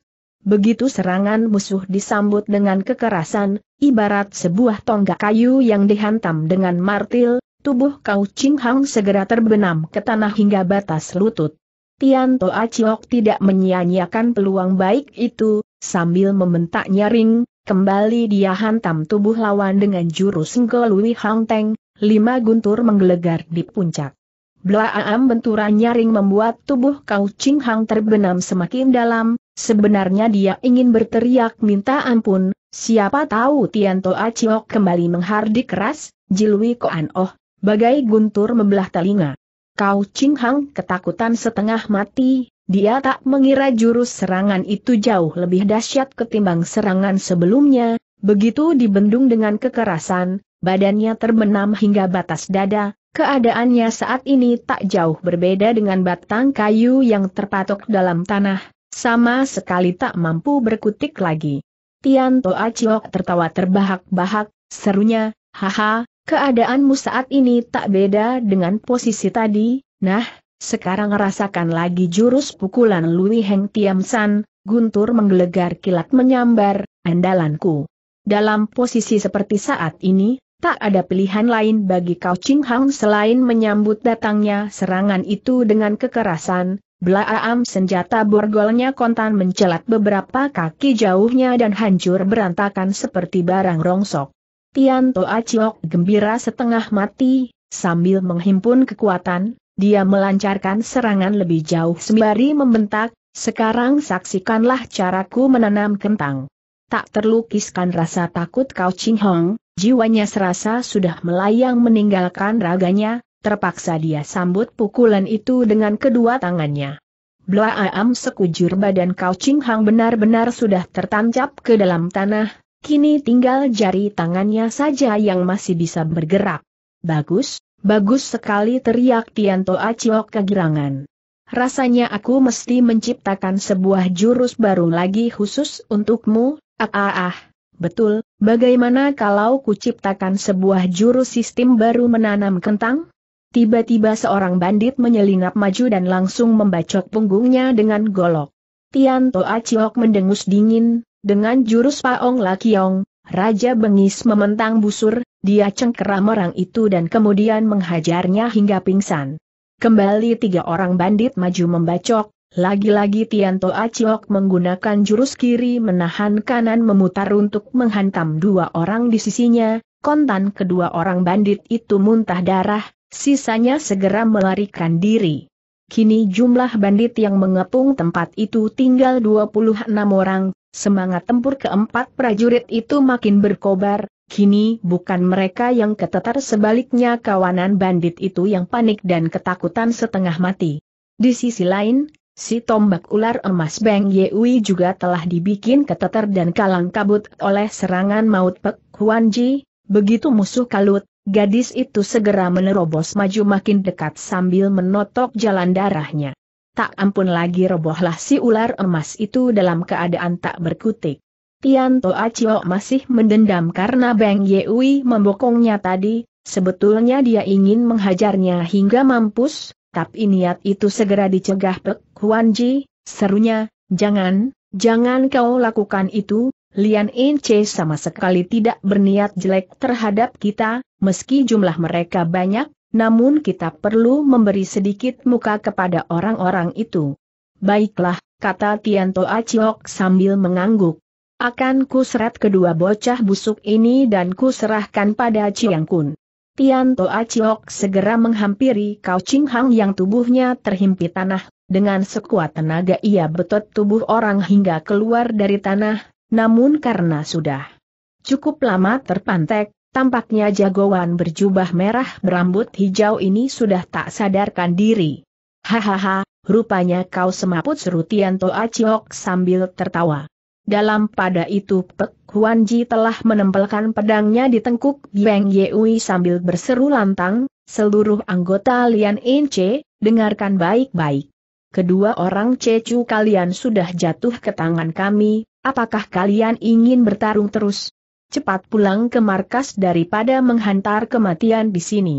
Begitu serangan musuh disambut dengan kekerasan, ibarat sebuah tonggak kayu yang dihantam dengan martil, tubuh Kau Ching Hang segera terbenam ke tanah hingga batas lutut. Tian Toa Chiok tidak menyia-nyiakan peluang baik itu, sambil membentak nyaring, kembali dia hantam tubuh lawan dengan jurus Ngolui Hang Teng, lima guntur menggelegar di puncak. Blaam benturan nyaring membuat tubuh Kau Ching Hang terbenam semakin dalam, Sebenarnya dia ingin berteriak minta ampun, siapa tahu Tianto Aciok kembali menghardik keras, Jilwi Koan Oh, bagai guntur membelah telinga. Kau Ching Hang ketakutan setengah mati, dia tak mengira jurus serangan itu jauh lebih dahsyat ketimbang serangan sebelumnya, begitu dibendung dengan kekerasan, badannya terbenam hingga batas dada, keadaannya saat ini tak jauh berbeda dengan batang kayu yang terpatok dalam tanah, sama sekali tak mampu berkutik lagi. Tian Toa Chiok tertawa terbahak-bahak, serunya, haha, keadaanmu saat ini tak beda dengan posisi tadi, nah, sekarang rasakan lagi jurus pukulan Lui Heng Tiam San, guntur menggelegar kilat menyambar, andalanku. Dalam posisi seperti saat ini, tak ada pilihan lain bagi Kau Ching Hang selain menyambut datangnya serangan itu dengan kekerasan, Belaam senjata borgolnya kontan mencelat beberapa kaki jauhnya dan hancur berantakan seperti barang rongsok. Tian Tianto Aciok gembira setengah mati, sambil menghimpun kekuatan, dia melancarkan serangan lebih jauh sembari membentak, sekarang saksikanlah caraku menanam kentang. Tak terlukiskan rasa takut Kau Ching Hong, jiwanya serasa sudah melayang meninggalkan raganya, Terpaksa dia sambut pukulan itu dengan kedua tangannya. Blaam sekujur badan Kau Ching Hang benar-benar sudah tertancap ke dalam tanah, kini tinggal jari tangannya saja yang masih bisa bergerak. Bagus, bagus sekali teriak Tianto Aciok kegirangan. Rasanya aku mesti menciptakan sebuah jurus baru lagi khusus untukmu, ah ah ah. Betul, bagaimana kalau ku ciptakan sebuah jurus sistem baru menanam kentang? Tiba-tiba seorang bandit menyelinap maju dan langsung membacok punggungnya dengan golok. Tian Toa Chiok mendengus dingin, dengan jurus Paong Lakiong, Raja Bengis mementang busur, dia cengkeram orang itu dan kemudian menghajarnya hingga pingsan. Kembali tiga orang bandit maju membacok, lagi-lagi Tian Toa Chiok menggunakan jurus kiri menahan kanan memutar untuk menghantam dua orang di sisinya, kontan kedua orang bandit itu muntah darah, Sisanya segera melarikan diri. Kini jumlah bandit yang mengepung tempat itu tinggal 26 orang, semangat tempur keempat prajurit itu makin berkobar, kini bukan mereka yang ketetar sebaliknya kawanan bandit itu yang panik dan ketakutan setengah mati. Di sisi lain, si tombak ular emas Beng Yewi juga telah dibikin ketetar dan kalang kabut oleh serangan maut Pek Huan Ji, begitu musuh kalut, Gadis itu segera menerobos maju makin dekat sambil menotok jalan darahnya. Tak ampun lagi robohlah si ular emas itu dalam keadaan tak berkutik. Tian Toa Chio masih mendendam karena Beng Yeui membokongnya tadi, sebetulnya dia ingin menghajarnya hingga mampus, tapi niat itu segera dicegah Pek Huan Ji, serunya, jangan, jangan kau lakukan itu, Lian Ince sama sekali tidak berniat jelek terhadap kita, meski jumlah mereka banyak, namun kita perlu memberi sedikit muka kepada orang-orang itu. Baiklah, kata Tianto Aciok sambil mengangguk. Akan kuseret kedua bocah busuk ini dan kuserahkan pada Chiang Kun. Tianto Aciok segera menghampiri Kau Ching Hang yang tubuhnya terhimpit tanah, dengan sekuat tenaga ia betot tubuh orang hingga keluar dari tanah, namun karena sudah cukup lama terpantek, tampaknya jagoan berjubah merah berambut hijau ini sudah tak sadarkan diri. Hahaha, rupanya kau semaput seru Tianto Aciok sambil tertawa. Dalam pada itu Pek Huan Ji telah menempelkan pedangnya di tengkuk Beng Yeui sambil berseru lantang, seluruh anggota Lian In dengarkan baik-baik. Kedua orang Cecu kalian sudah jatuh ke tangan kami, Apakah kalian ingin bertarung terus? Cepat pulang ke markas daripada menghantar kematian di sini.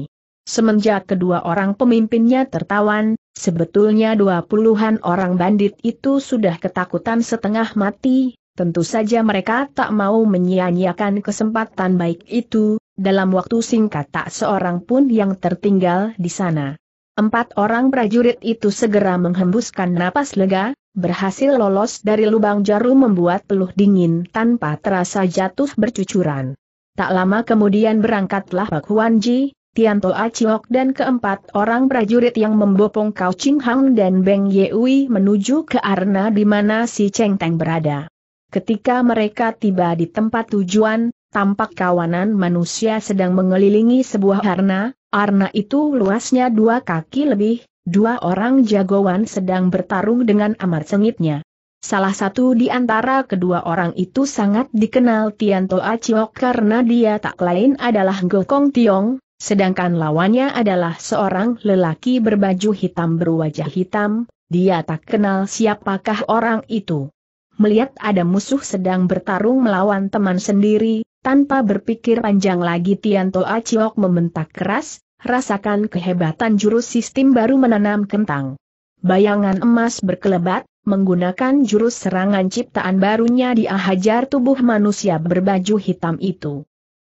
Semenjak kedua orang pemimpinnya tertawan, sebetulnya dua puluhan orang bandit itu sudah ketakutan setengah mati, tentu saja mereka tak mau menyia-nyiakan kesempatan baik itu, dalam waktu singkat tak seorang pun yang tertinggal di sana. Empat orang prajurit itu segera menghembuskan napas lega, berhasil lolos dari lubang jarum membuat peluh dingin tanpa terasa jatuh bercucuran. Tak lama kemudian berangkatlah Pak Huan Ji, Tian Toa Chiok dan keempat orang prajurit yang membopong Kau Ching Hang dan Beng Yeui menuju ke arna di mana si Cheng Teng berada. Ketika mereka tiba di tempat tujuan, tampak kawanan manusia sedang mengelilingi sebuah arna, arna itu luasnya dua kaki lebih, Dua orang jagoan sedang bertarung dengan amat sengitnya. Salah satu di antara kedua orang itu sangat dikenal Tian Tianto Aciok karena dia tak lain adalah Gokong Tiong, sedangkan lawannya adalah seorang lelaki berbaju hitam berwajah hitam, dia tak kenal siapakah orang itu. Melihat ada musuh sedang bertarung melawan teman sendiri, tanpa berpikir panjang lagi Tian Tianto Aciok membentak keras, rasakan kehebatan jurus sistem baru menanam kentang. Bayangan emas berkelebat, menggunakan jurus serangan ciptaan barunya dia hajar tubuh manusia berbaju hitam itu.